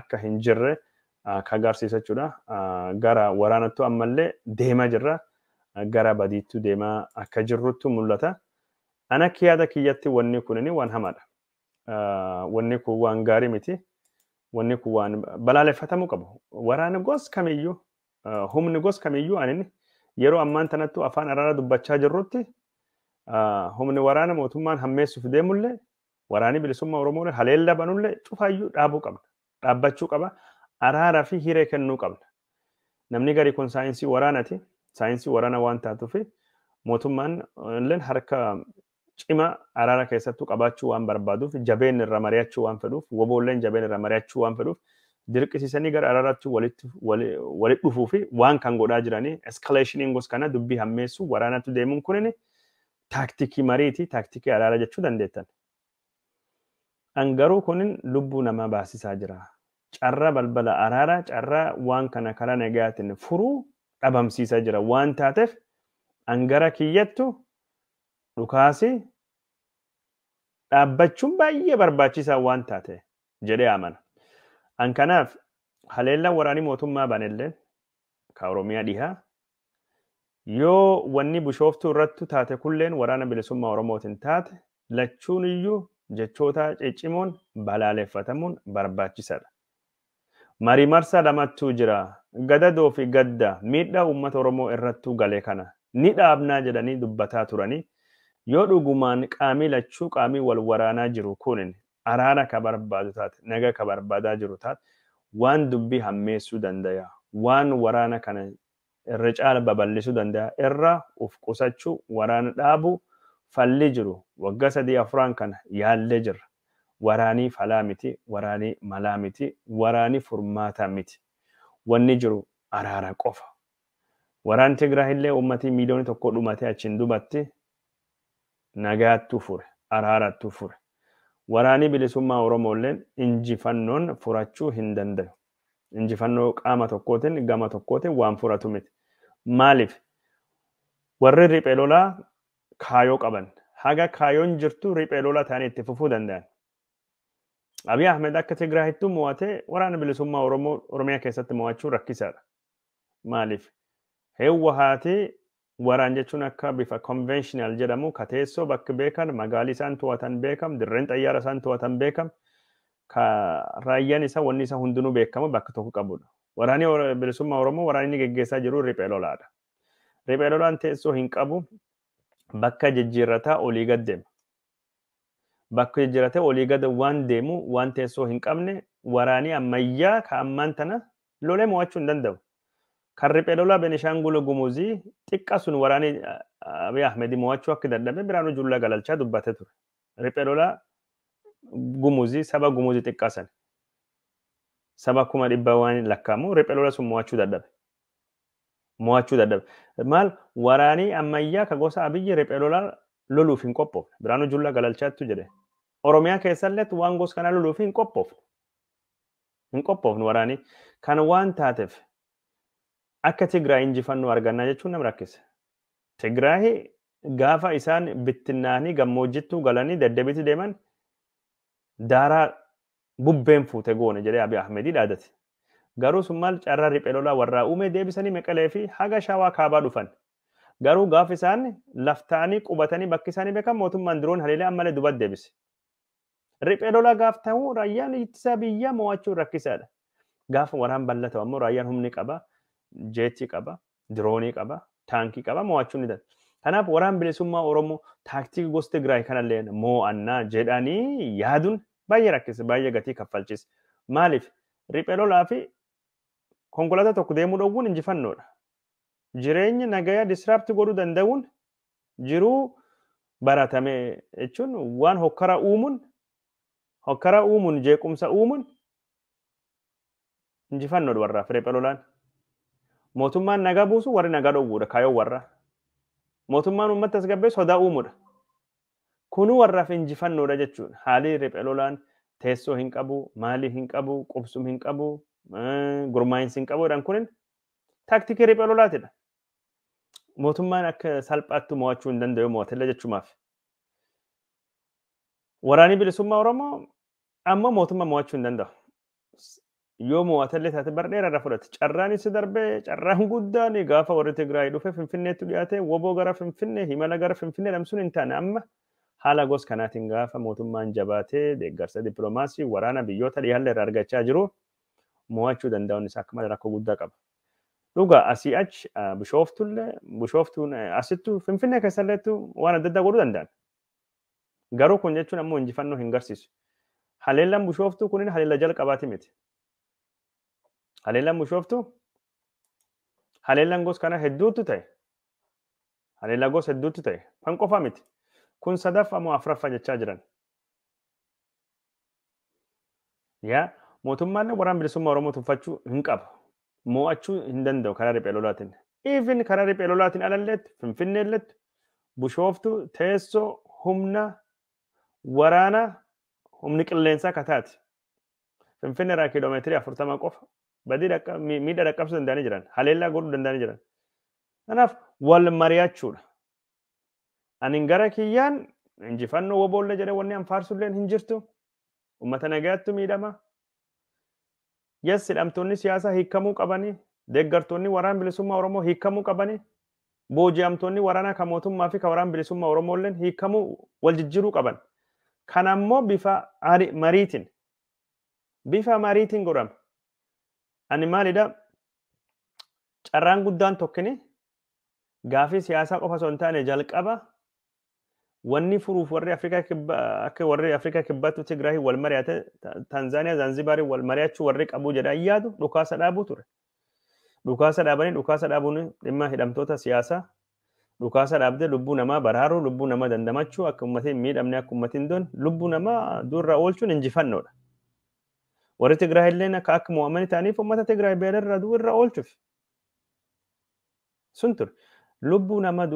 akka hin jirre. kan agarsiisa jechuudha. Gara waraanattu ammallee deemaa jirra. Gara badiittuu deemaa akka jirrutti mul'ata. Anakki yaada kiyyatti wanni kunin waan hamaadha. Wanni kun waan gaarii miti. Wanni kun waan balaaleffatamuu qabu. Waraanni gos kamiyyuu humni gos kamiyyuu anin yeroo ammaan tanattu afaan araara dubbachaa jirrutti humni waraana mootummaan hammeessuuf deemullee waraanni bilisummaa Oromoo haleella banullee cufaayyuu dhaabuu qabna. Dhaabbachuu qaba. araaraa fi hiree kennuu qabna. Namni gari kun saayinsii waraanati. Saayinsii waraana waan taatufi mootummaan eh, illee harka cima araara keessattuu qabaachuu waan barbaaduuf jabeen irra mari'achuu waan fedhuuf woboolleen jabeen irra mari'achuu waan fedhuuf dirqisiisanii gara araaraatti walitti walit dhufuu fi waan kan godhaa jiranii eskaleeshiniin gos kana dubbii hammeessu waraanatti deemuun kunin taaktikii mariiti taaktikii araara jechuu dandeettan. Angaruu kunin lubbuu namaa baasisaa jira. carraa balbala araaraa carraa waan kana karaa nagaatiin furuu dhabamsiisaa jira waan taateef angara kiyyattu dhukaasi dhaabbachuun baay'ee barbaachisaa waan taate jedhee amana. An kanaaf waraanii mootummaa banellee ka Oromiyaa dhihaa yoo wanni bishooftuu irratti taate kulleen waraana bilisummaa Oromootiin taate lachuun iyyuu jechoota ciccimoon balaaleffatamuun barbaachisaadha. Mari marsaa lamattuu jira. Gadadoo fi gadda miidhaa uummata Oromoo irrattuu galee kana ni dhaabnaa jedhanii dubbataa turanii yoo dhugumaan qaamii lachuu qaamii wal waraanaa jiru kun araara ka barbaadu taate naga ka barbaadaa jiru taate waan dubbii hammeessuu danda'a waan waraana kana irra caala babal'isuu danda'a irraa of qusachuu waraana dhaabuu falli jiru waggaa sadii afuraan kan yaallee jirra. waraanii falaa miti, waraanii mala miti, waraanii furmaataa miti. Wanni jiru araara qofa. Waraan Tigraay illee uummatii miiliyoonii tokko dhumatee achiin dubatti nagaattu fure, araarattu fure. Waraanii bilisummaa Oromoo illee injifannoon furachuu hin danda'u. Injifannoo qaama tokkootiin gama tokkootiin waan furatu miti. Maaliif? Warri riphee lola kaayoo qaban. Haga kaayoon jirtu riphee lola ta'anii itti fufuu danda'an. Abiy Ahmed akka Tigraahittuu mo'ate waraana bilisummaa Oromoo Oromiyaa keessatti mo'achuu rakkisaadha. Maaliif? Heewwa haati waraan jechuun akka bifa konveeshinaal jedhamu ka teessoo bakki beekan magaalii isaan to'atan beekam dirreen xayyaara isaan to'atan beekam ka raayyaan isa wanni isa hundinuu beekamu bakka tokko qabudha. Waraanni bilisummaa Oromoo waraan inni gaggeessaa jiru riphee lolaadha. Riphee lolaan teessoo hin qabu bakka jijjiirrataa olii gaddeema. bakka jirate olii gada waan deemu waan teessoo hin qabne waraanii ammayyaa ka ammaan tana lolee mo'achuu hin danda'u. Kan riphee lolaa Benishaangul Gumuzii xiqqaa sun waraanii Abiy Ahmed mo'achuu akka dadhabe Biraanuu Jullaa galalchaa dubbate ture. Riphee lolaa Gumuzii saba Gumuzii xiqqaa sana. Saba kuma dhibba waan lakkaa'amu riphee lolaa sun mo'achuu dadhabe. Mo'achuu dadhabe. Maal waraanii ammayyaa ka gosa Abiyyi riphee lolaa loluuf hin qophoofne. biraan Biraanuu galalchaa jettu jedhe. Oromiyaa keessallee waan gosa kana loluuf hin qophoofne. Hin Kan waan taateef akka Tigraay injifannu arganna jechuun nam rakkisa. Tigraay gaafa isaan bittinnaanii gammoojjittuu galanii deddeebiti deeman daaraa bubbeen fuute goone jedhee Abiy Ahmedii dhaadate. Garuu sun maal carraa riphee lolaa warraa uumee deebisanii meqalee fi haga shawaa kaabaa dhufan. Garuu gaaf isaan laftaanii qubatanii bakki isaanii beekan mootummaan duroon haleelee ammalee dubat deebise. Riphee lolaa gaaf ta'uu raayyaan ittisa biyyaa mo'achuun rakkisaadha. Gaafa waraan bal'atu ammoo raayyaan humni qaba, jeetii qaba, diroonii qaba, taankii qaba mo'achuun ni danda'a. Kanaaf waraan bilisummaa Oromoo taaktikii gosti Tigiraay kanallee mo'annaa jedhanii yaaduun baay'ee rakkisa, baay'ee gatii kaffalchiisa. Maaliif? Riphee lolaa fi konkolaataa tokko deemuu dhowwuun injifannoodha. Jireenya nagaya disiraapti godhuu danda'uun jiruu baratame jechuun waan hokkara uumuun hokkara uumuun jeequmsa uumuun injifannoo warraa firee phelolaan mootummaan nagaa buusu warri nagaa dhowwuudha kaayoo warra mootummaan uummatti as gabbee sodaa uumuudha kunuu warraaf injifannoodha jechuudha haalii riphelolaan teessoo hin qabu maalii hin qabu qubsum hin qabu gurmaa'insi hin qabuudhaan kunin taaktikii riphelolaatidha mootummaan akka salphaatti mo'achuu hin danda'u mootilla jechumaaf waraanii bilisummaa oromoo amma mootummaa mo'achuu hin danda'u. Yoo mo'atallee taate bardheera irraa fudhate. Carraan itti darbee carraan guddaan gaafa warri Tigraay dhufe Finfinneetti dhiyaate woboo gara Finfinnee himala gara Finfinnee dhamsuun hin taane amma haala gos kanaatiin gaafa mootummaan jabaatee deeggarsa dippiloomaasii waraana biyyoota dhiyaalle irraa argachaa jiru mo'achuu danda'uun isaa akkuma rakkoo guddaa qaba. Dhugaa asii achi bishooftullee bishooftuun asittu Finfinnee keessalleettu waan adda addaa godhuu danda'an. Garuu kun jechuun ammoo injifannoo hin garsiisu. haleellaan bushooftuu kunin haleella jalqabaati miti. Haleellaan bushooftuu haleellaan gos kana hedduutu ta'e. Haleellaa gos hedduutu ta'e. Kan qofa miti. Kun sadaffaa moo afuraffaa jechaa jiran. Yaa mootummaallee waraana bilisummaa Oromoo tuffachuu hin qabu. Mo'achuu hin danda'u karaa riphee lolaatiin. Even karaa riphee lolaatiin alalleetti Finfinneelletti bushooftuu teessoo humna waraanaa humni qilleensaa kataati. Finfinnee irraa kiiloomeetirii afurtama qofa badii miidha dhaqqabsuu danda'anii jiran haleellaa godhuu danda'anii jiran. Kanaaf wal mari'achuudha. Ani gara kiyyaan injifannoo waboolle jedhee wanni an faarsulleen hin jirtu uummata nagayaattu miidhama. Yes hidhamtoonni siyaasaa hiikamuu qabanii deeggartoonni waraana bilisummaa Oromoo hiikamuu qabanii booji'amtoonni waraanaa kan mootummaa fi kan waraana bilisummaa Oromoo illee hiikamuu wal jijjiiruu qaban. Kan ammoo bifa mariitiin bifa mariitiin godhama. Ani maalidha carraan guddaan tokkini gaafii siyaasaa qofa osoo hin taane jalqaba wanni furuuf warri akka warri Afrikaa kibbaatti Tigraahii wal mari'ate Tanzaaniyaa Zanzibaariin wal mari'achuu warri qabuu jedhaan yaadu dhukaasa dhaabuu ture. Dhukaasa dhaabanii dhukaasa dhaabuun dhimma hidhamtoota siyaasaa dhukaasa dhaabdee lubbuu namaa baraaruu lubbuu namaa dandamachuu akka ummatiin miidhamne akka ummatiin doon lubbuu namaa duurraa oolchuun injifannoodha. Warri Tigraay akka akka ta'aniif uummata Tigraay beelarraa du'irra Lubbuu namaa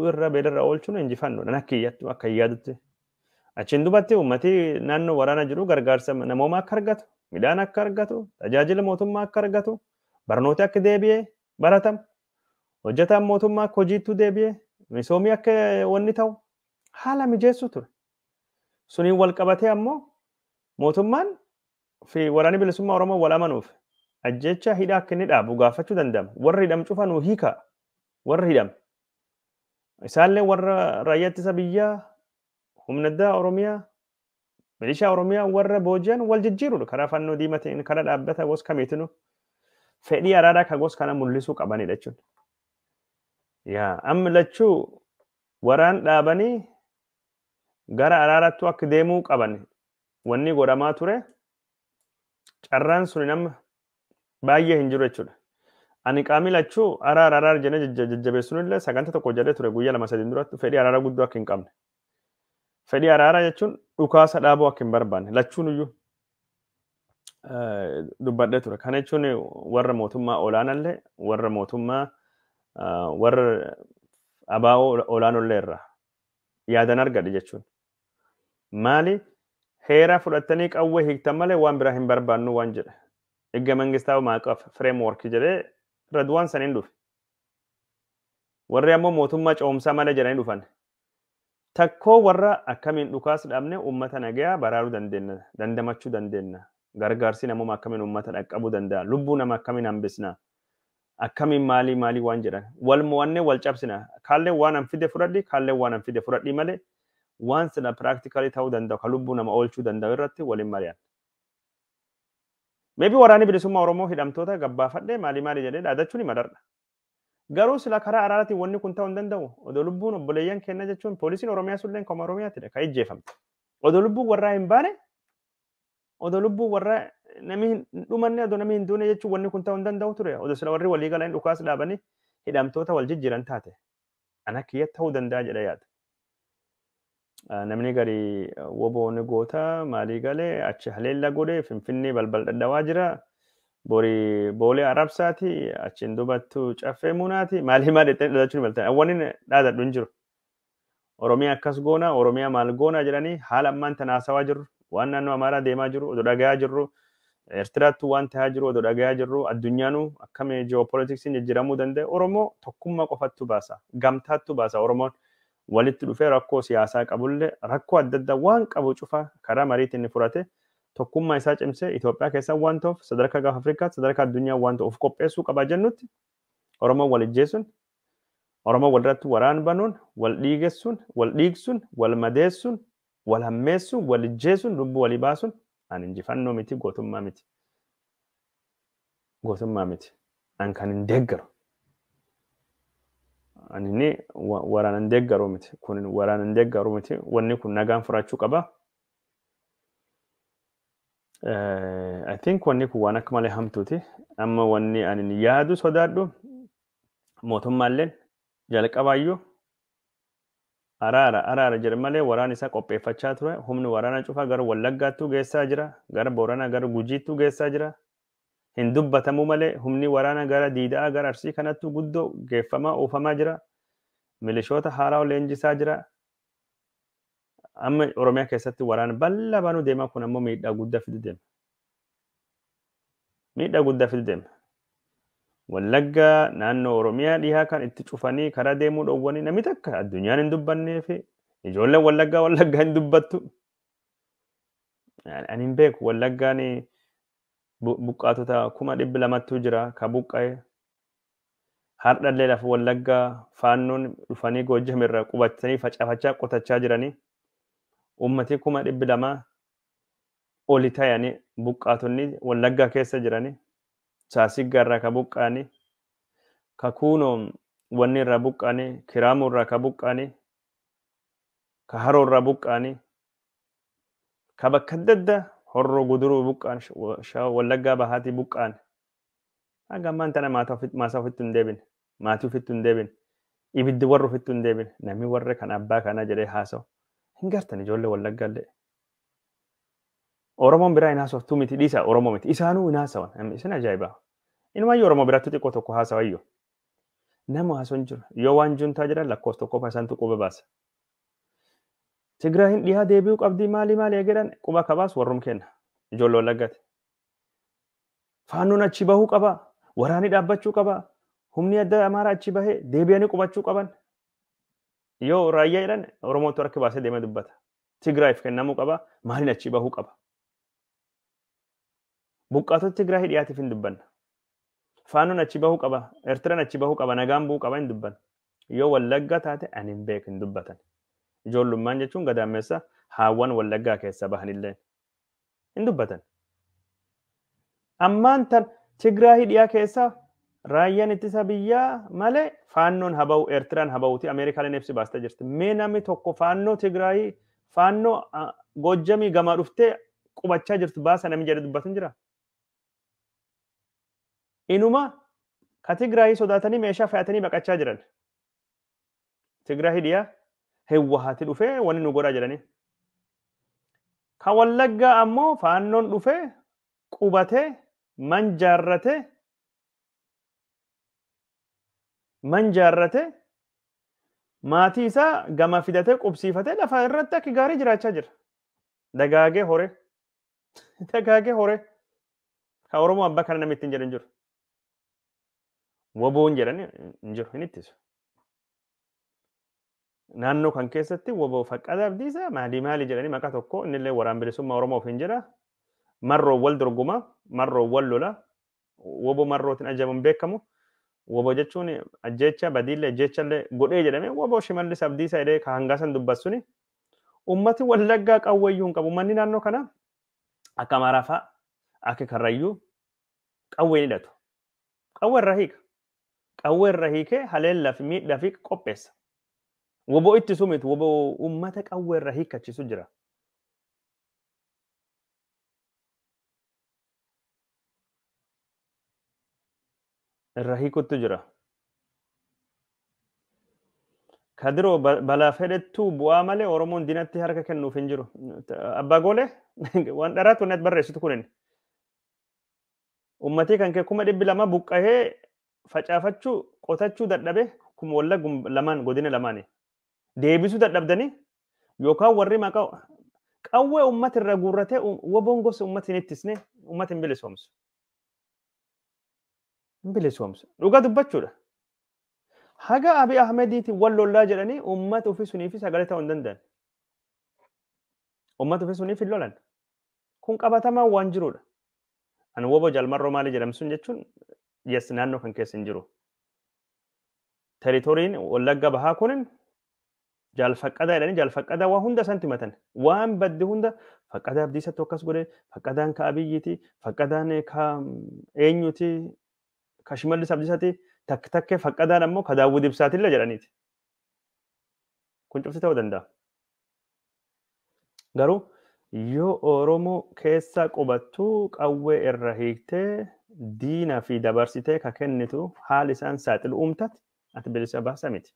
oolchuun Akka akka Achiin uummati naannoo waraana jiru gargaarsa namoomaa akka argatu, midhaan akka argatu, tajaajila mootummaa akka argatu, barnoota akka deebi'ee baratama, hojjetaan mootummaa akka hojiittuu deebi'ee misoomii akka wanni ta'u haala mijeessu ture. Suniin wal qabatee ammoo mootummaan fi waraanni bilisummaa Oromoo wal amanuuf ajjecha hidha akka inni dhaabu gaafachuu danda'ama. Warri hidham cufa nuu hiika. Warri hidham. Isaallee warra raayyaa ittisa biyyaa, humna addaa Oromiyaa, milishaa Oromiyaa warra booji'an wal jijjiirudha. Karaa fannoo diimatiin, karaa dhaabbata gos kamiitinu fedhii araaraa ka gos kana mul'isuu qabanidha jechuudha. yaa amma lachuu waraan dhaabanii gara araarattu akka deemuu qaban wanni godhamaa ture carraan sun amma baay'ee hin jiru jechuudha. Ani qaamii lachuu araar araar jennee jajjabeessuun saganta tokko jedhee ture guyyaa lama sadii duratti fedhii araara guddoo akka hin qabne. Fedhii araara jechuun dhukaasa dhaabuu akka hin barbaanne lachuun iyyuu eh, dubbadhee ture. Kana jechuun warra mootummaa olaanallee warra mootummaa Ah, warra abaa olaanollee irraa yaadan argadhe jechuun. Maali heeraa fudhattanii qawwee hiiktan malee waan biraa hin barbaannu waan jedhe. Higga mangistaa maaqaaf fireemwork jedhee radwaan saniin dhufe. Warri ammoo mootummaa coomsaa malee jedhanii dhufan. Takkoo warra akkamiin dhukaas dhabne uummata nagayaa baraaruu dandeenya dandamachuu dandeenya. Gargaarsi namooma akkamiin uummata dhaqqabuu danda'a lubbuu nama akkamiin hambisnaa. akkamiin maalii maalii waan jedhan wal mo'annee wal cabsina kaallee waan an fide fudhadhi kaallee waan an fide fudhadhi malee waan sana piraaktikaali ta'uu danda'u kan lubbuu nama oolchuu danda'u irratti waliin mari'an. Meebi waraanni bilisummaa Oromoo hidhamtoota gabbaafadhee maalii maalii jedhee dhaadachuun hima darba. Garuu sila karaa araaraatiin wanni kun ta'uu hin danda'u odoo lubbuun obboleeyyan kenna jechuun poolisiin Oromiyaa sulleen koma Oromiyaatti dha kan ijjeefamte. Odoo lubbuu warraa hin baane odoo lubbuu warraa namni dhumanne adoo namni hin duune jechuun wanni kun ta'uu hin danda'u ture. Oduu sila warri walii galan dhukaas dhaabanii hidhamtoota wal jijjiiran taate. Ana kiyya ta'uu danda'a jedha yaada. Ah, namni gari woboonni goota maalii galee achi haleella godhe finfinnee balbal dhadhawaa jira. Borii boolee arabsaati achiin dubattu caffee muunaati maal himaa dheettanii dhalachuun maltan awwanni dhaadadhu hin jiru. Oromiyaa akkas goona Oromiyaa maal goona jedhanii haala ammaan tan haasawaa jirru waan naannoo Amaaraa deemaa jiru oduu dhagayaa jirru. Eertiraatti wanti haa jiru oduu dhagayaa jirru addunyaanuu akkamii ji'ooppolitiksiin jijjiiramuu danda'a Oromoo tokkummaa qofattu baasa gamtaattu baasa Oromoon walitti dhufee rakkoo siyaasaa qabullee rakkoo adda addaa waan qabu cufa karaa mariitiin inni furate tokkummaa isaa cimsee Itoophiyaa keessaa waan ta'uuf sadarkaa gaafa Afrikaatti sadarkaa addunyaa waan ta'uuf qopheessuu qaba jennutti Oromoo wal ijjeessuun Oromoo walirratti waraan banuun wal dhiigessuun wal dhiigsuun wal madeessuun wal hammeessuun wal ijjeessuun lubbuu walii An injifannoo miti gootummaa miti. Gootummaa miti. An kan hin deeggaru. Ani waraana hin deeggaru miti. Kunin waraana hin deeggaru miti. Wanni kun nagaan furaachuu qaba. Eh, I wanni kun waan akka malee hamtuuti. Amma wanni ani yaadu sodaadhu mootummaalleen jalqabaayyuu Araara araara jedhe malee waraana isaa qopheeffachaa ture. Humni waraana cufaa gar Wallaggaattuu geessaa jira. gar Booranaa gar Gujiittuu geessaa jira. Hin dubbatamu malee humni waraana gara Diidaa gara Arsii kanatu guddoo geeffamaa oofamaa jira. Milishoota haaraa leenjisaa jira. Amma Oromiyaa keessatti waraana bal'aa baanuu deemaa kun ammoo miidhaa guddaa fidu deema. Miidhaa guddaa deema. wallaggaa naannoo oromiyaa dhihaa kan itti cufanii kara deemuu dhowwanii namni takka addunyaan hin dubbannee fi ijoolleen wallaggaa wallaggaa hin dubbattu. Ani hin beeku wallaggaan buqqaatota kuma dhibbi lamattuu jira ka buqqa'e. Hardhallee lafa wallaggaa faannoon dhufanii goojjam irra qubatanii facafachaa qotachaa jiranii. Ummati kuma dhibbi lamaa oli ta'anii buqqaatonni wallaggaa keessa jiranii. chaasiggarra ka buqqaani ka kuunoon wanni irra buqqaani kiraamurra ka buqqaani ka haroorra buqqaani ka bakka dadda horroo guduruu buqqaan wallaggaa bahaati buqqaan hagammaan tana maasaa ofitti hin deebine maatii ofitti hin deebine ibiddi warra ofitti hin kan abbaa kana jedhee haasa'u hin gartan ijoollee wallaggaa illee Oromoon biraa hin haasoftuu miti dhiisa Oromoo miti isaanuu hin haasawan namni isin ajaa'ibaa inumaayyuu Oromoo biraatti xiqqoo tokko iyyuu. nama haasoon jiru yoo waan juntaa jiran lakkoofsa tokko qofa isaanitu quba baasa. Tigraayin dhihaa deebi'uu qabdi maali maali jedhan quba kabaas warrum kenna ijoolloo laggate. Faannoon achi bahuu qaba Waraanii dhaabbachuu qaba humni adda amaaraa achi bahee deebi'anii qubachuu qaban yoo raayyaa jedhan Oromootu harki baasee deemee dubbata. Tigraayiif kennamuu qaba maaliin achi bahuu qaba. buqqaatutti Tigraay dhiyaatiif hin dubbanna. Faanuun achi bahuu qaba, Eertiraan achi bahuu qaba, nagaan bu'uu qaba hin dubbanna. Yoo wallagga taate ani hin beeku hin dubbatan. Ijoollummaan jechuun gadaamessa haawwan wallaggaa keessa bahanillee hin dubbatan. Ammaan tan Tigraay dhiyaa keessa raayyaan ittisa biyyaa malee faannoon habau Eertiraan habauti Ameerikaaleen ibsi baastee jirti. Mee namni tokko faannoo Tigraay faannoo Gojjamii gamaa dhuftee qubachaa jirtu baasa namni jedhe dubbatan jira. inuma ka Tigraahii sodaatanii meeshaa fe'atanii baqachaa jiran. Tigraahii dhiyaa hewwahaati dhufee wanni nu godhaa Kan Wallaggaa ammoo faannoon dhufee qubatee man jaarratee man maatii isaa gama fidatee qubsiifatee lafa irratti akka gaarii jiraachaa jira. Dagaagee horee dagaagee horee kan Oromoo abbaa kana namni ittiin jedhan Woboon jedhanii hin jiru hin ittisu. Naannoo kan keessatti woboo faqqataa fi diisa maadii maali jedhanii maqaa tokko innillee waraan bilisummaa Oromoof hin jira. Marroo wal dorgomaa, marroo lola, woboo marrootiin ajajamuun beekamu. Woboo jechuun ajjecha badiillee ajjechallee godhee jedhamee woboo shimallis abdiisaa jedhee ka hangaasan dubbasuni. Ummati wallaggaa qawweeyyuu hin qabu. Uummanni naannoo kana akka Amaarafaa, akka Karrayyuu qawwee hidhatu. Qawwee irraa hiika. qawwee irra hiike haleellaf miidhaaf qopheessa. Woboo itti sumit woboo uummata qawwee irra hiikkachiisu jira. Irra hiikutti jira. Kadiroo balaa fedhettu bu'aa malee Oromoon dinatti harka kennuuf hin jiru. Abbaa goolee waan dharaatu natti barreessitu kunin. Uummatii kan kee kuma dhibbi lama buqqahee facaafachuu qotachuu dadhabe kun walla lamaan godina lamaani deebisuu dadhabdanii yookaan warri maqaa qawwee uummata irra guurratee waboon gosa uummata hin ittisne uummata hin bilisoomsu. Hin bilisoomsu. Dhugaa dubbachuudha. Haga Abiy Ahmediiti wal lollaa jedhanii uummata ofii suniif sagalee ta'uu hin danda'an. Uummata ofii suniif hin lolan. Kun qabatamaa waan jiruudha. Ani woboo jalmarroo maali jedhamsun jechuun dhiyeessi naannoo kan keessa hin jiru. Territoriin wallagga bahaa kunin jaalfaqqadaa jedhanii jaalfaqqadaa waa hunda santi matan waan baddi hunda faqqadaa abdiisatti akkas godhe faqqadaan ka abiyyiiti faqqadaan ka eenyuti ka shimallis abdiisati takki takkee faqqadaan ammoo ka daawwii dibsaatillee jedhaniiti. Kun cimsi ta'uu danda'a. Garuu yoo Oromoo keessa qubattuu qawwee irra hiiktee diinaa fi dabarsitee ka kennitu haal isaan saaxilu uumtati ati bilisa basa miti.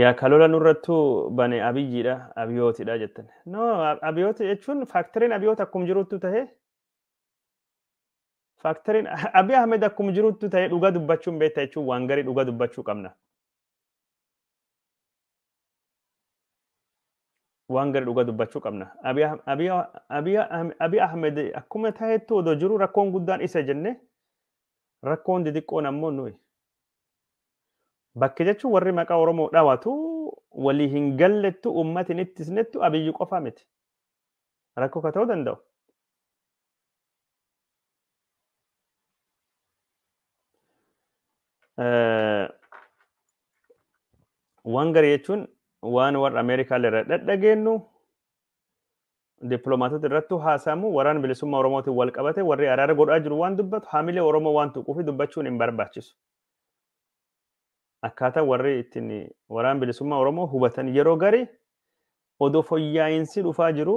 Yaa kalola nurrattuu bane abiyyiidha abiyyootidha jettan. No abiyyooti jechuun faakteriin Abiyyooti akum jirutu tae faakteriin abiy ahmed akkum jirutu tahee dhugaa dubbachuun beekta jechuun waan garii dhugaa dubbachuu qabna. waan gari dhugaa dubbachuu qabna. Abiy Ahmed akkuma ta'etti odo jiru rakkoon guddaan isa jenne rakkoon xixiqqoon ammoo nuyi. Bakki jechuun warri maqaa Oromoo dhaawatu walii hin gallettu uummatiin ittisnettu abiyyi qofaa miti. Rakkoo ka ta'uu danda'u. Waan gari jechuun waan warra Ameerikaa irra dhadhageenyu dippiloomaatota irratti haasamu waraana bilisummaa Oromootiin wal qabate warri araara godhaa jiru waan dubbatu haamilee Oromoo waan tuquu dubbachuun hin barbaachisu. Akkaataa warri ittiin waraana bilisummaa Oromoo hubatan yeroo gari odo foyyaa'iinsi dhufaa jiru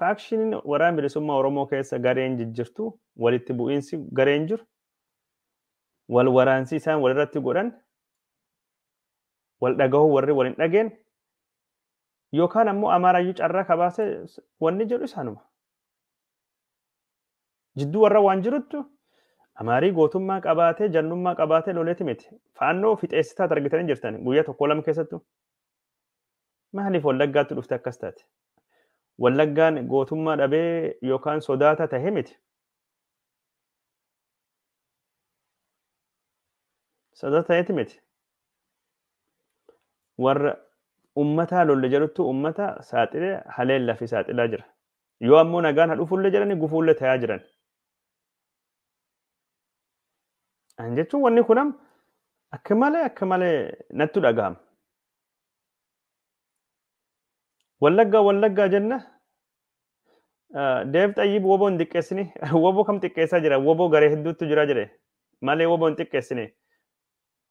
faakshiniin waraana bilisummaa Oromoo keessa gareen jijjirtu walitti bu'iinsi gareen jiru wal waraansi isaan walirratti godhan wal dhagahuu warri wal hin yookaan ammoo amaarayyuu carraa kabaase wanni jedhu isaanuma. Jidduu warra waan jiruttu amaarii gootummaa qabaatee jannummaa qabaatee loleeti miti. Faannoo fixeessitaa argitanii jirtan guyyaa tokko lama keessattu. Maaliif wallaggaatti dhufte akkas taate? Wallaggaan gootummaa dhabee yookaan sodaata tahe miti. Sodaata taheeti Warra ummata lolle jedhutu ummata saaxile haleellaa fi saaxilaa jira. Yoo ammoo nagaan hadhufullee jedani gufuullee tayaa jiran. An jechuun wanni kunam akka malee akka malee nattu dhagahama. Wallaggaa wallaggaa jenna deef xayyib wobo hin wobo woboo kam xiqqeessaa jira woboo garee hedduutu jira jedhe malee woboo hin xiqqeessini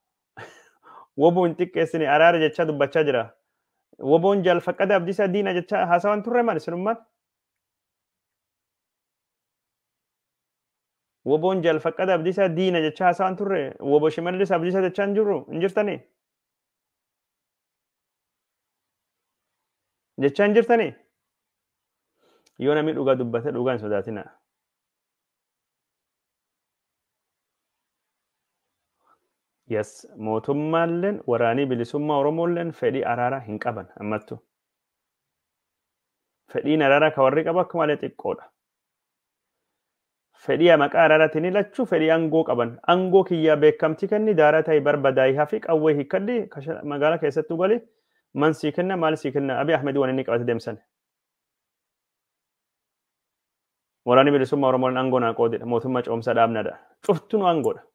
woboo hin xiqqeessini araara jechaa dubbachaa jira. Woboon jaalfaqqata abdiisaa diina jecha haasawaan turre maal isinummaan? Woboon jaalfaqqata abdiisaa diina jecha haasawaan turre wobo shimallis abdiisaa jecha hin jirru hin jirtanii? Jecha hin jirtanii? Yoo namni dhugaa dubbate dhugaa hinsodatina sodaatinaa. yes mootummaalleen waraanii bilisummaa oromoolleen fedhii araaraa hin qaban ammattu fedhiin araaraa ka warri qabu akka malee xiqqoodha fedhii maqaa araaraatiin ilachuu fedhii angoo qaban angoo kiyyaa beekamtii kenni daaraa ta'e barbadaa'ii hafi qawwee hiikkadhi magaalaa keessattuu gali man sii kenna maal sii kenna abiy ahmedi waan inni qabate deemsan waraanii bilisummaa oromoolleen angoo naa qoodedha mootummaa coomsaa dhaabnadha cuftuun angoodha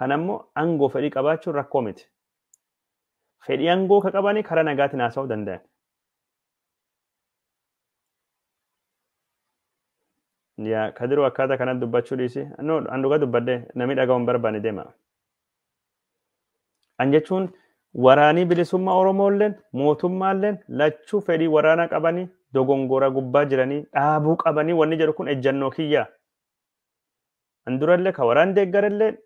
Kan ammoo aangoo fedhii qabaachuun rakkoo miti. Fedhii aangoo ka qabani kara nagaatiin haasa'uu danda'an. Yaa ka jiru akkaataa kanatti dubbachuu dhiisi. No an dhugaa dubbadde namni dhaga'uun barbaane deema. An jechuun waraanii bilisummaa Oromoo illeen lachuu fedhii waraanaa qabanii dogongora gubbaa jiranii dhaabuu qabanii wanni jedhu kun ejjannoo kiyyaa. An durallee ka waraan deeggarallee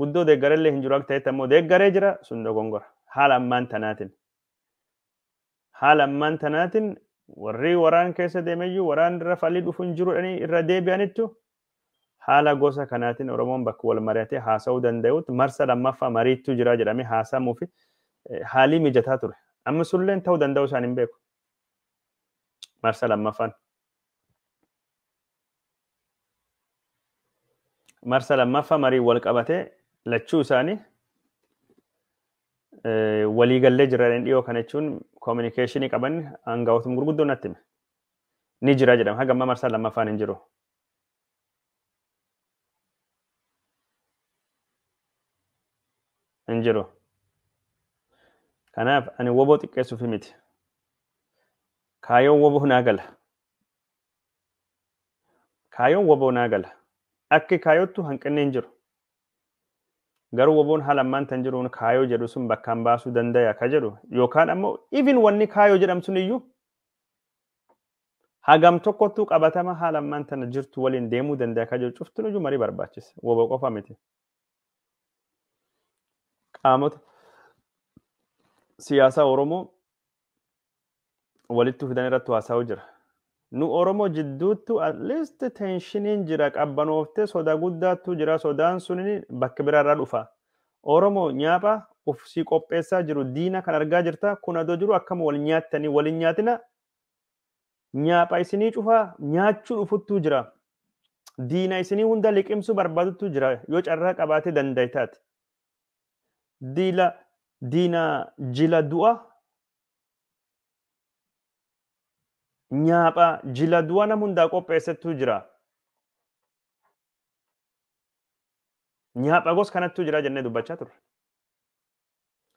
guddoo deeggarallee hin jiru akka ta'etti ammoo deeggaree jira sun dogongora haala ammaan tanaatiin haala ammaan tanaatiin warri waraan keessa deemeyyuu waraan irra falii dhufu hin jiru irra deebi'anittu haala gosa kanaatiin oromoon bakka wal mari'atee haasa'uu danda'utti marsa lammaffaa mariittuu jira jedhamee haasamuuf haalii mijataa ture amma sulleen ta'uu danda'u isaan hin beeku marsa lammaffaan. marsa lammaffaa marii wal qabatee lachuu isaanii waliigallee jiran dhiyoo kan jechuun koominikeeshinii qaban aangawootuma gurguddoo natti hime. Ni jira jedhama. Haga amma marsaa lammaffaan hin jiru. Hin Kanaaf ani woboo xiqqeessuuf miti. Kaayoon woboo naa gala. Kaayoon woboo naa Akki kaayottu hanqinni hin jiru. garuu woboon halammaan ammaantan jiruun kaayoo jedhu sun bakkaan baasuu dandaya ka jedhu yookaan ammoo even wanni kaayoo sun iyyuu hagam tokkottuu qabatama halammaan tana jirtu waliin deemuu dandaya ka jedhu cuftuun iyyuu marii barbaachisa waba qofa miti. Qaamota siyaasaa Oromoo walitti fidan irratti haasa'uu jira. nu Oromo jiddutu atleast least tenshiniin jira qabbanooftee soda guddaatu jira sodaan suniin bakka biraarraa dhufa Oromo nyaapa ufsii qopheessaa jiru diina kan argaa jirta kun adoo jiru akkama wal nyaatina nyaapha isinii cufaa nyaachuu dhufuttuu jira diina isinii hunda liqimsuu barbaadutu jira yoo carraa qabaatee dandayitaati diila diina jila du'a nyaapha jila du'a nama hundaa qopheessattuu jira. Nyaapha gos kanattuu jira jennee dubbachaa turre.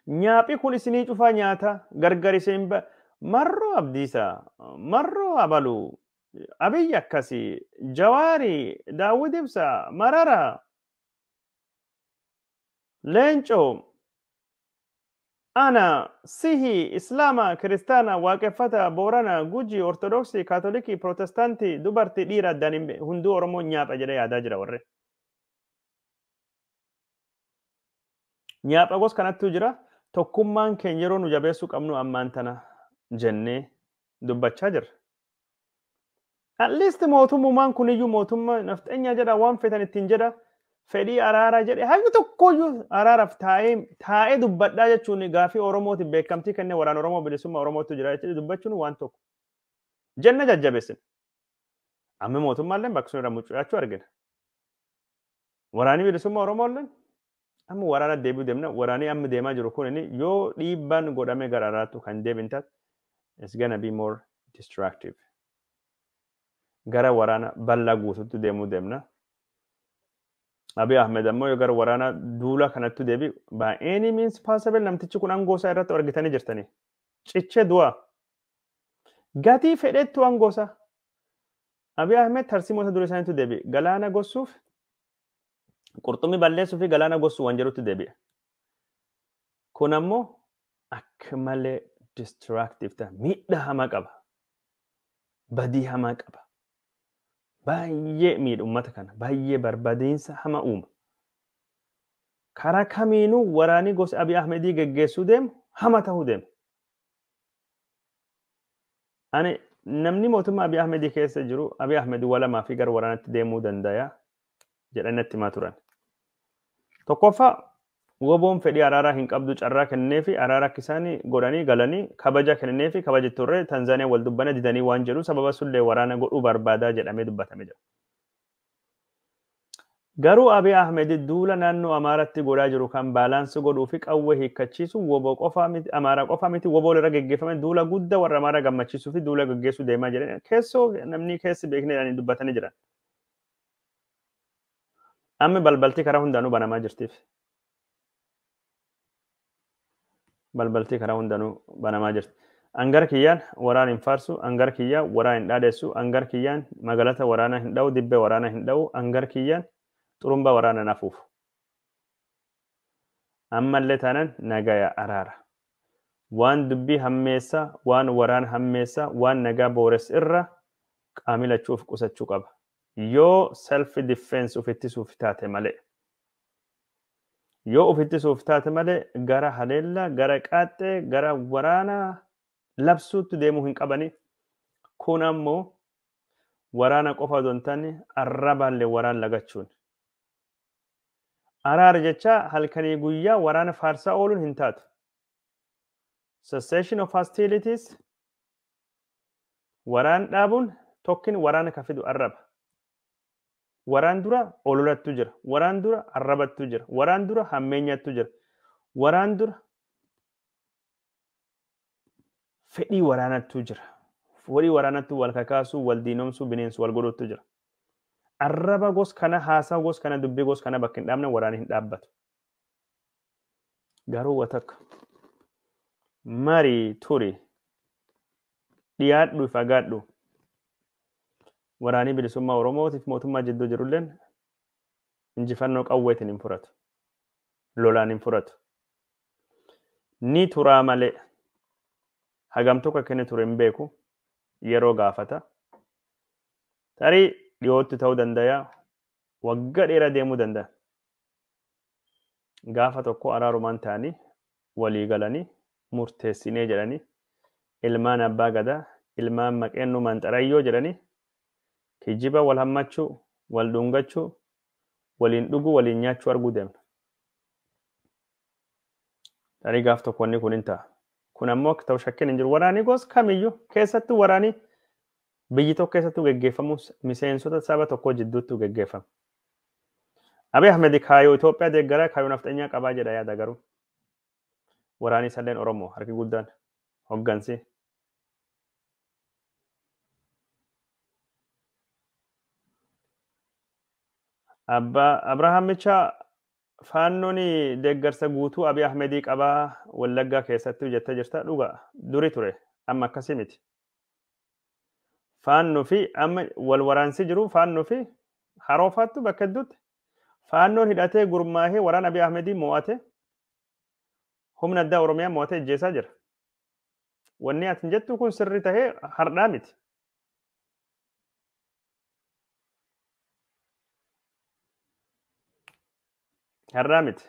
Nyaaphi kun isini cufaa nyaata gargar isheen marroo abdiisaa marroo abaluu abiyyi akkasii jawaarii daawwid ibsaa mararaa leencoo ana sihi islaama kiristaana waaqeffata boorana guji ortodoksii kaatolikii protestaantii dubarti dhiira addaan hunduu oromoo nyaapha jedhe yaadaa jira warre nyaapha gos kanattu jira tokkummaan keenya yeroo nu jabeessuu qabnu ammaan tana jennee dubbachaa jirra. At least mootummumaan kun iyyuu mootummaa nafxeenyaa jedha waan feetan ittiin jedha fedhii araaraa jedhe haqni tokkoyyuu araaraaf taa'ee taa'ee dubbadhaa jechuun gaafii Oromootiin beekamtii kennee waraana Oromoo bilisummaa Oromootu jira jechuudha dubbachuun waan tokko. Jenna jajjabeessine. Amma mootummaallee bakka sun irraa mucu'aachuu argina. Waraanni bilisummaa Oromoolle amma waraana deebi'u deemna waraanii amma deemaa jiru kun inni yoo dhiibbaan godhame garaaraatu kan deebiin taate it's gonna be more distractive. Gara waraana bal'aa guutuutti deemuu deemna. Abiy Ahmed ammoo gar waraana duula kanattu deebi baay'een means possible namtichi kun aangoo isaa irratti argitanii jirtani. Cichee du'a. Gatii fedetu aangoo isaa. Ahmed tarsii moota dura isaaniitu deebi. Galaana gossuuf qurxummii balleessuu galaana gossuu waan jedhutti deebi. Kun ammoo akka malee distractive Miidhaa hamaa qaba. Badii hamaa qaba. baay'ee miidhummata kana baay'ee barbaadinsa hama uuma. Karaa kamiinuu waraanii gosa Abiy Ahmedii gaggeessuu deemu hama ta'uu deema. Ani namni mootummaa Abiy Ahmedii keessa jiru Abiy Ahmed walamaa fi gara waraanaatti deemuu danda'a jedhanii natti himaa turan. Tokkoffaa goboon fedhii araaraa hin qabdu carraa kennee fi araara akka isaan godhanii galanii kabaja kennee fi kabajattoorree Tanzaaniyaa wal dubbana didanii waan jedhu sababa sullee waraana godhuu barbaadaa jedhamee dubbatame jira. Garuu Abiy Ahmed duula naannoo Amaaratti godhaa jiru kan baalaansi godhuu fi qawwee hiikkachiisu woboo qofa miti Amaaraa qofa miti woboo irra geggeeffame duula guddaa warra Amaaraa gammachiisuu fi duula geggeessuu deemaa jiran keessoo namni keessi beeknee dubbatanii jiran. Amma balbalti karaa hundaanuu banamaa jirtiif. balbaltee karaa hundanuu banamaa jirti. Angar kiyyaan waraana hin faarsu, angar kiyyaan waraana hin dhaadheessu, angar kiyyaan magalata waraana hin dha'u, dibbee waraana hin dha'u, angar kiyyaan xurumbaa waraana hin nafuuf. Ammallee taanaan nagaya araara. Waan dubbii hammeessa, waan waraana hammeessa, waan nagaa boores irra qaamilachuuf qusachuu qaba. Yoo self defense of ittisuuf taate malee. yoo of taate malee gara haleellaa, gara qaaxxee, gara waraanaa labsuutti deemuu hin qabani. Kun ammoo waraana qofa dontani hin waraan lagachuun. Araara jecha halkanii guyyaa waraana faarsaa ooluun hin taatu. Cessation of hostilities waraan dhaabuun tokkiin waraana ka fidu arraba. Waraan dura ololatu jira. Waraan dura arrabattu jira. Waraan dura hammeenyattu jira. Waraan dura fedhii waraanattu jira. Walii waraanattu wal kakaasuu, wal diinomsuu, bineensu wal godotu jira. Arraba gos kana, haasaa gos kana, dubbii gos kana bakka hin dhaabne waraana hin dhaabbatu. Marii turi. Dhiyaadhu fagaadhu. waraanii bilisummaa Oromootiif mootummaa jidduu jirulleen injifannoo qawweetiin hin lolan hinfuratu Ni turaa malee hagam akka kenni ture hin beeku yeroo gaafata. Tarii dhiyootti ta'uu dandaya wagga dheeraa deemuu danda'a. Gaafa tokko araarumaan ta'anii walii galanii murteessinee jedhanii ilmaan abbaa gadaa ilmaan maqeen numaan xarayyoo jedhanii Kijiba wal hammachuu, wal dhungachuu, waliin dhuguu, waliin nyaachuu arguu deemna. Dhanii gaaf tokko wanni kun hin ta'a. Kun ammoo ta'u shakkiin hin jiru. Gos kam kamiyyuu keessattuu waraanii biyyi tokko keessattuu geggeeffamu miseensota saba tokko jidduutti geggeeffama. Abiy Ahmed kaayoo Itoophiyaa deeggaraa kaayoo nafxanyaa qabaa jedha yaada garuu. Waraanii salleen Oromoo harki guddaan hoggansi. abrahamicha Abrahaamicha faannoon deeggarsa guutuu Abiy Ahmedii qabaa Wallaggaa keessatti jettee jirta. Dhuga duri ture amma akkasii miti. Faannoo fi amma wal waraansii jiru faannoo fi haroo faattu bakka hedduutti. Faannoon hidhatee gurmaa'ee waraana Abiy Ahmedii mo'ate humna addaa Oromiyaa mo'atee ijjeesaa jira. Wanni ati jettu kun sirri tahee hardhaa miti. Herra miti.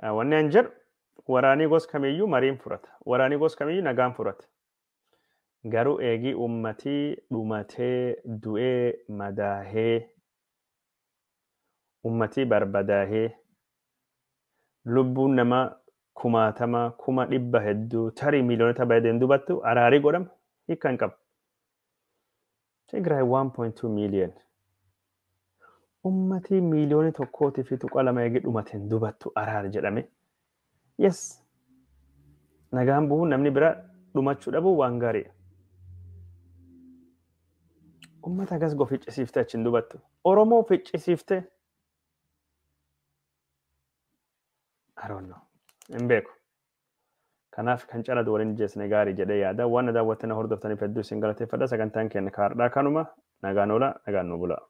Ah, Wanni an jedhu waraanii gosa kamiyyuu mariin furata. Waraanii gos kamiyyuu nagaan furata. Garuu eegii uummatii dhumatee, du'ee, madaahee, uummatii barbadaahee, lubbuun namaa kumaatama, kuma dhibba hedduu, tarii miiliyoonota baay'een dubattu araarii godhama hiika hin qabu. Tigiraayi 1.2 miiliyoon. Ummatii miiliyoona tokkootii fi tuqa lama eegi dhumateen dubattu araar jedhame. Yes. Nagaan buu namni bira dhumachuu dhabuu waan gaariidha. Ummata agas goficcisiiftee achi hin dubattu. Oromoo ficcisiiftee. I don't Hin beeku. kanaaf kan cala waliin jeesne gaarii jedhee yaada waan na daawwattana hordoftanii fedduu isin galatee fedha sagantaan keenya kaardhaa kanuma nagaan oola nagaan nu bula.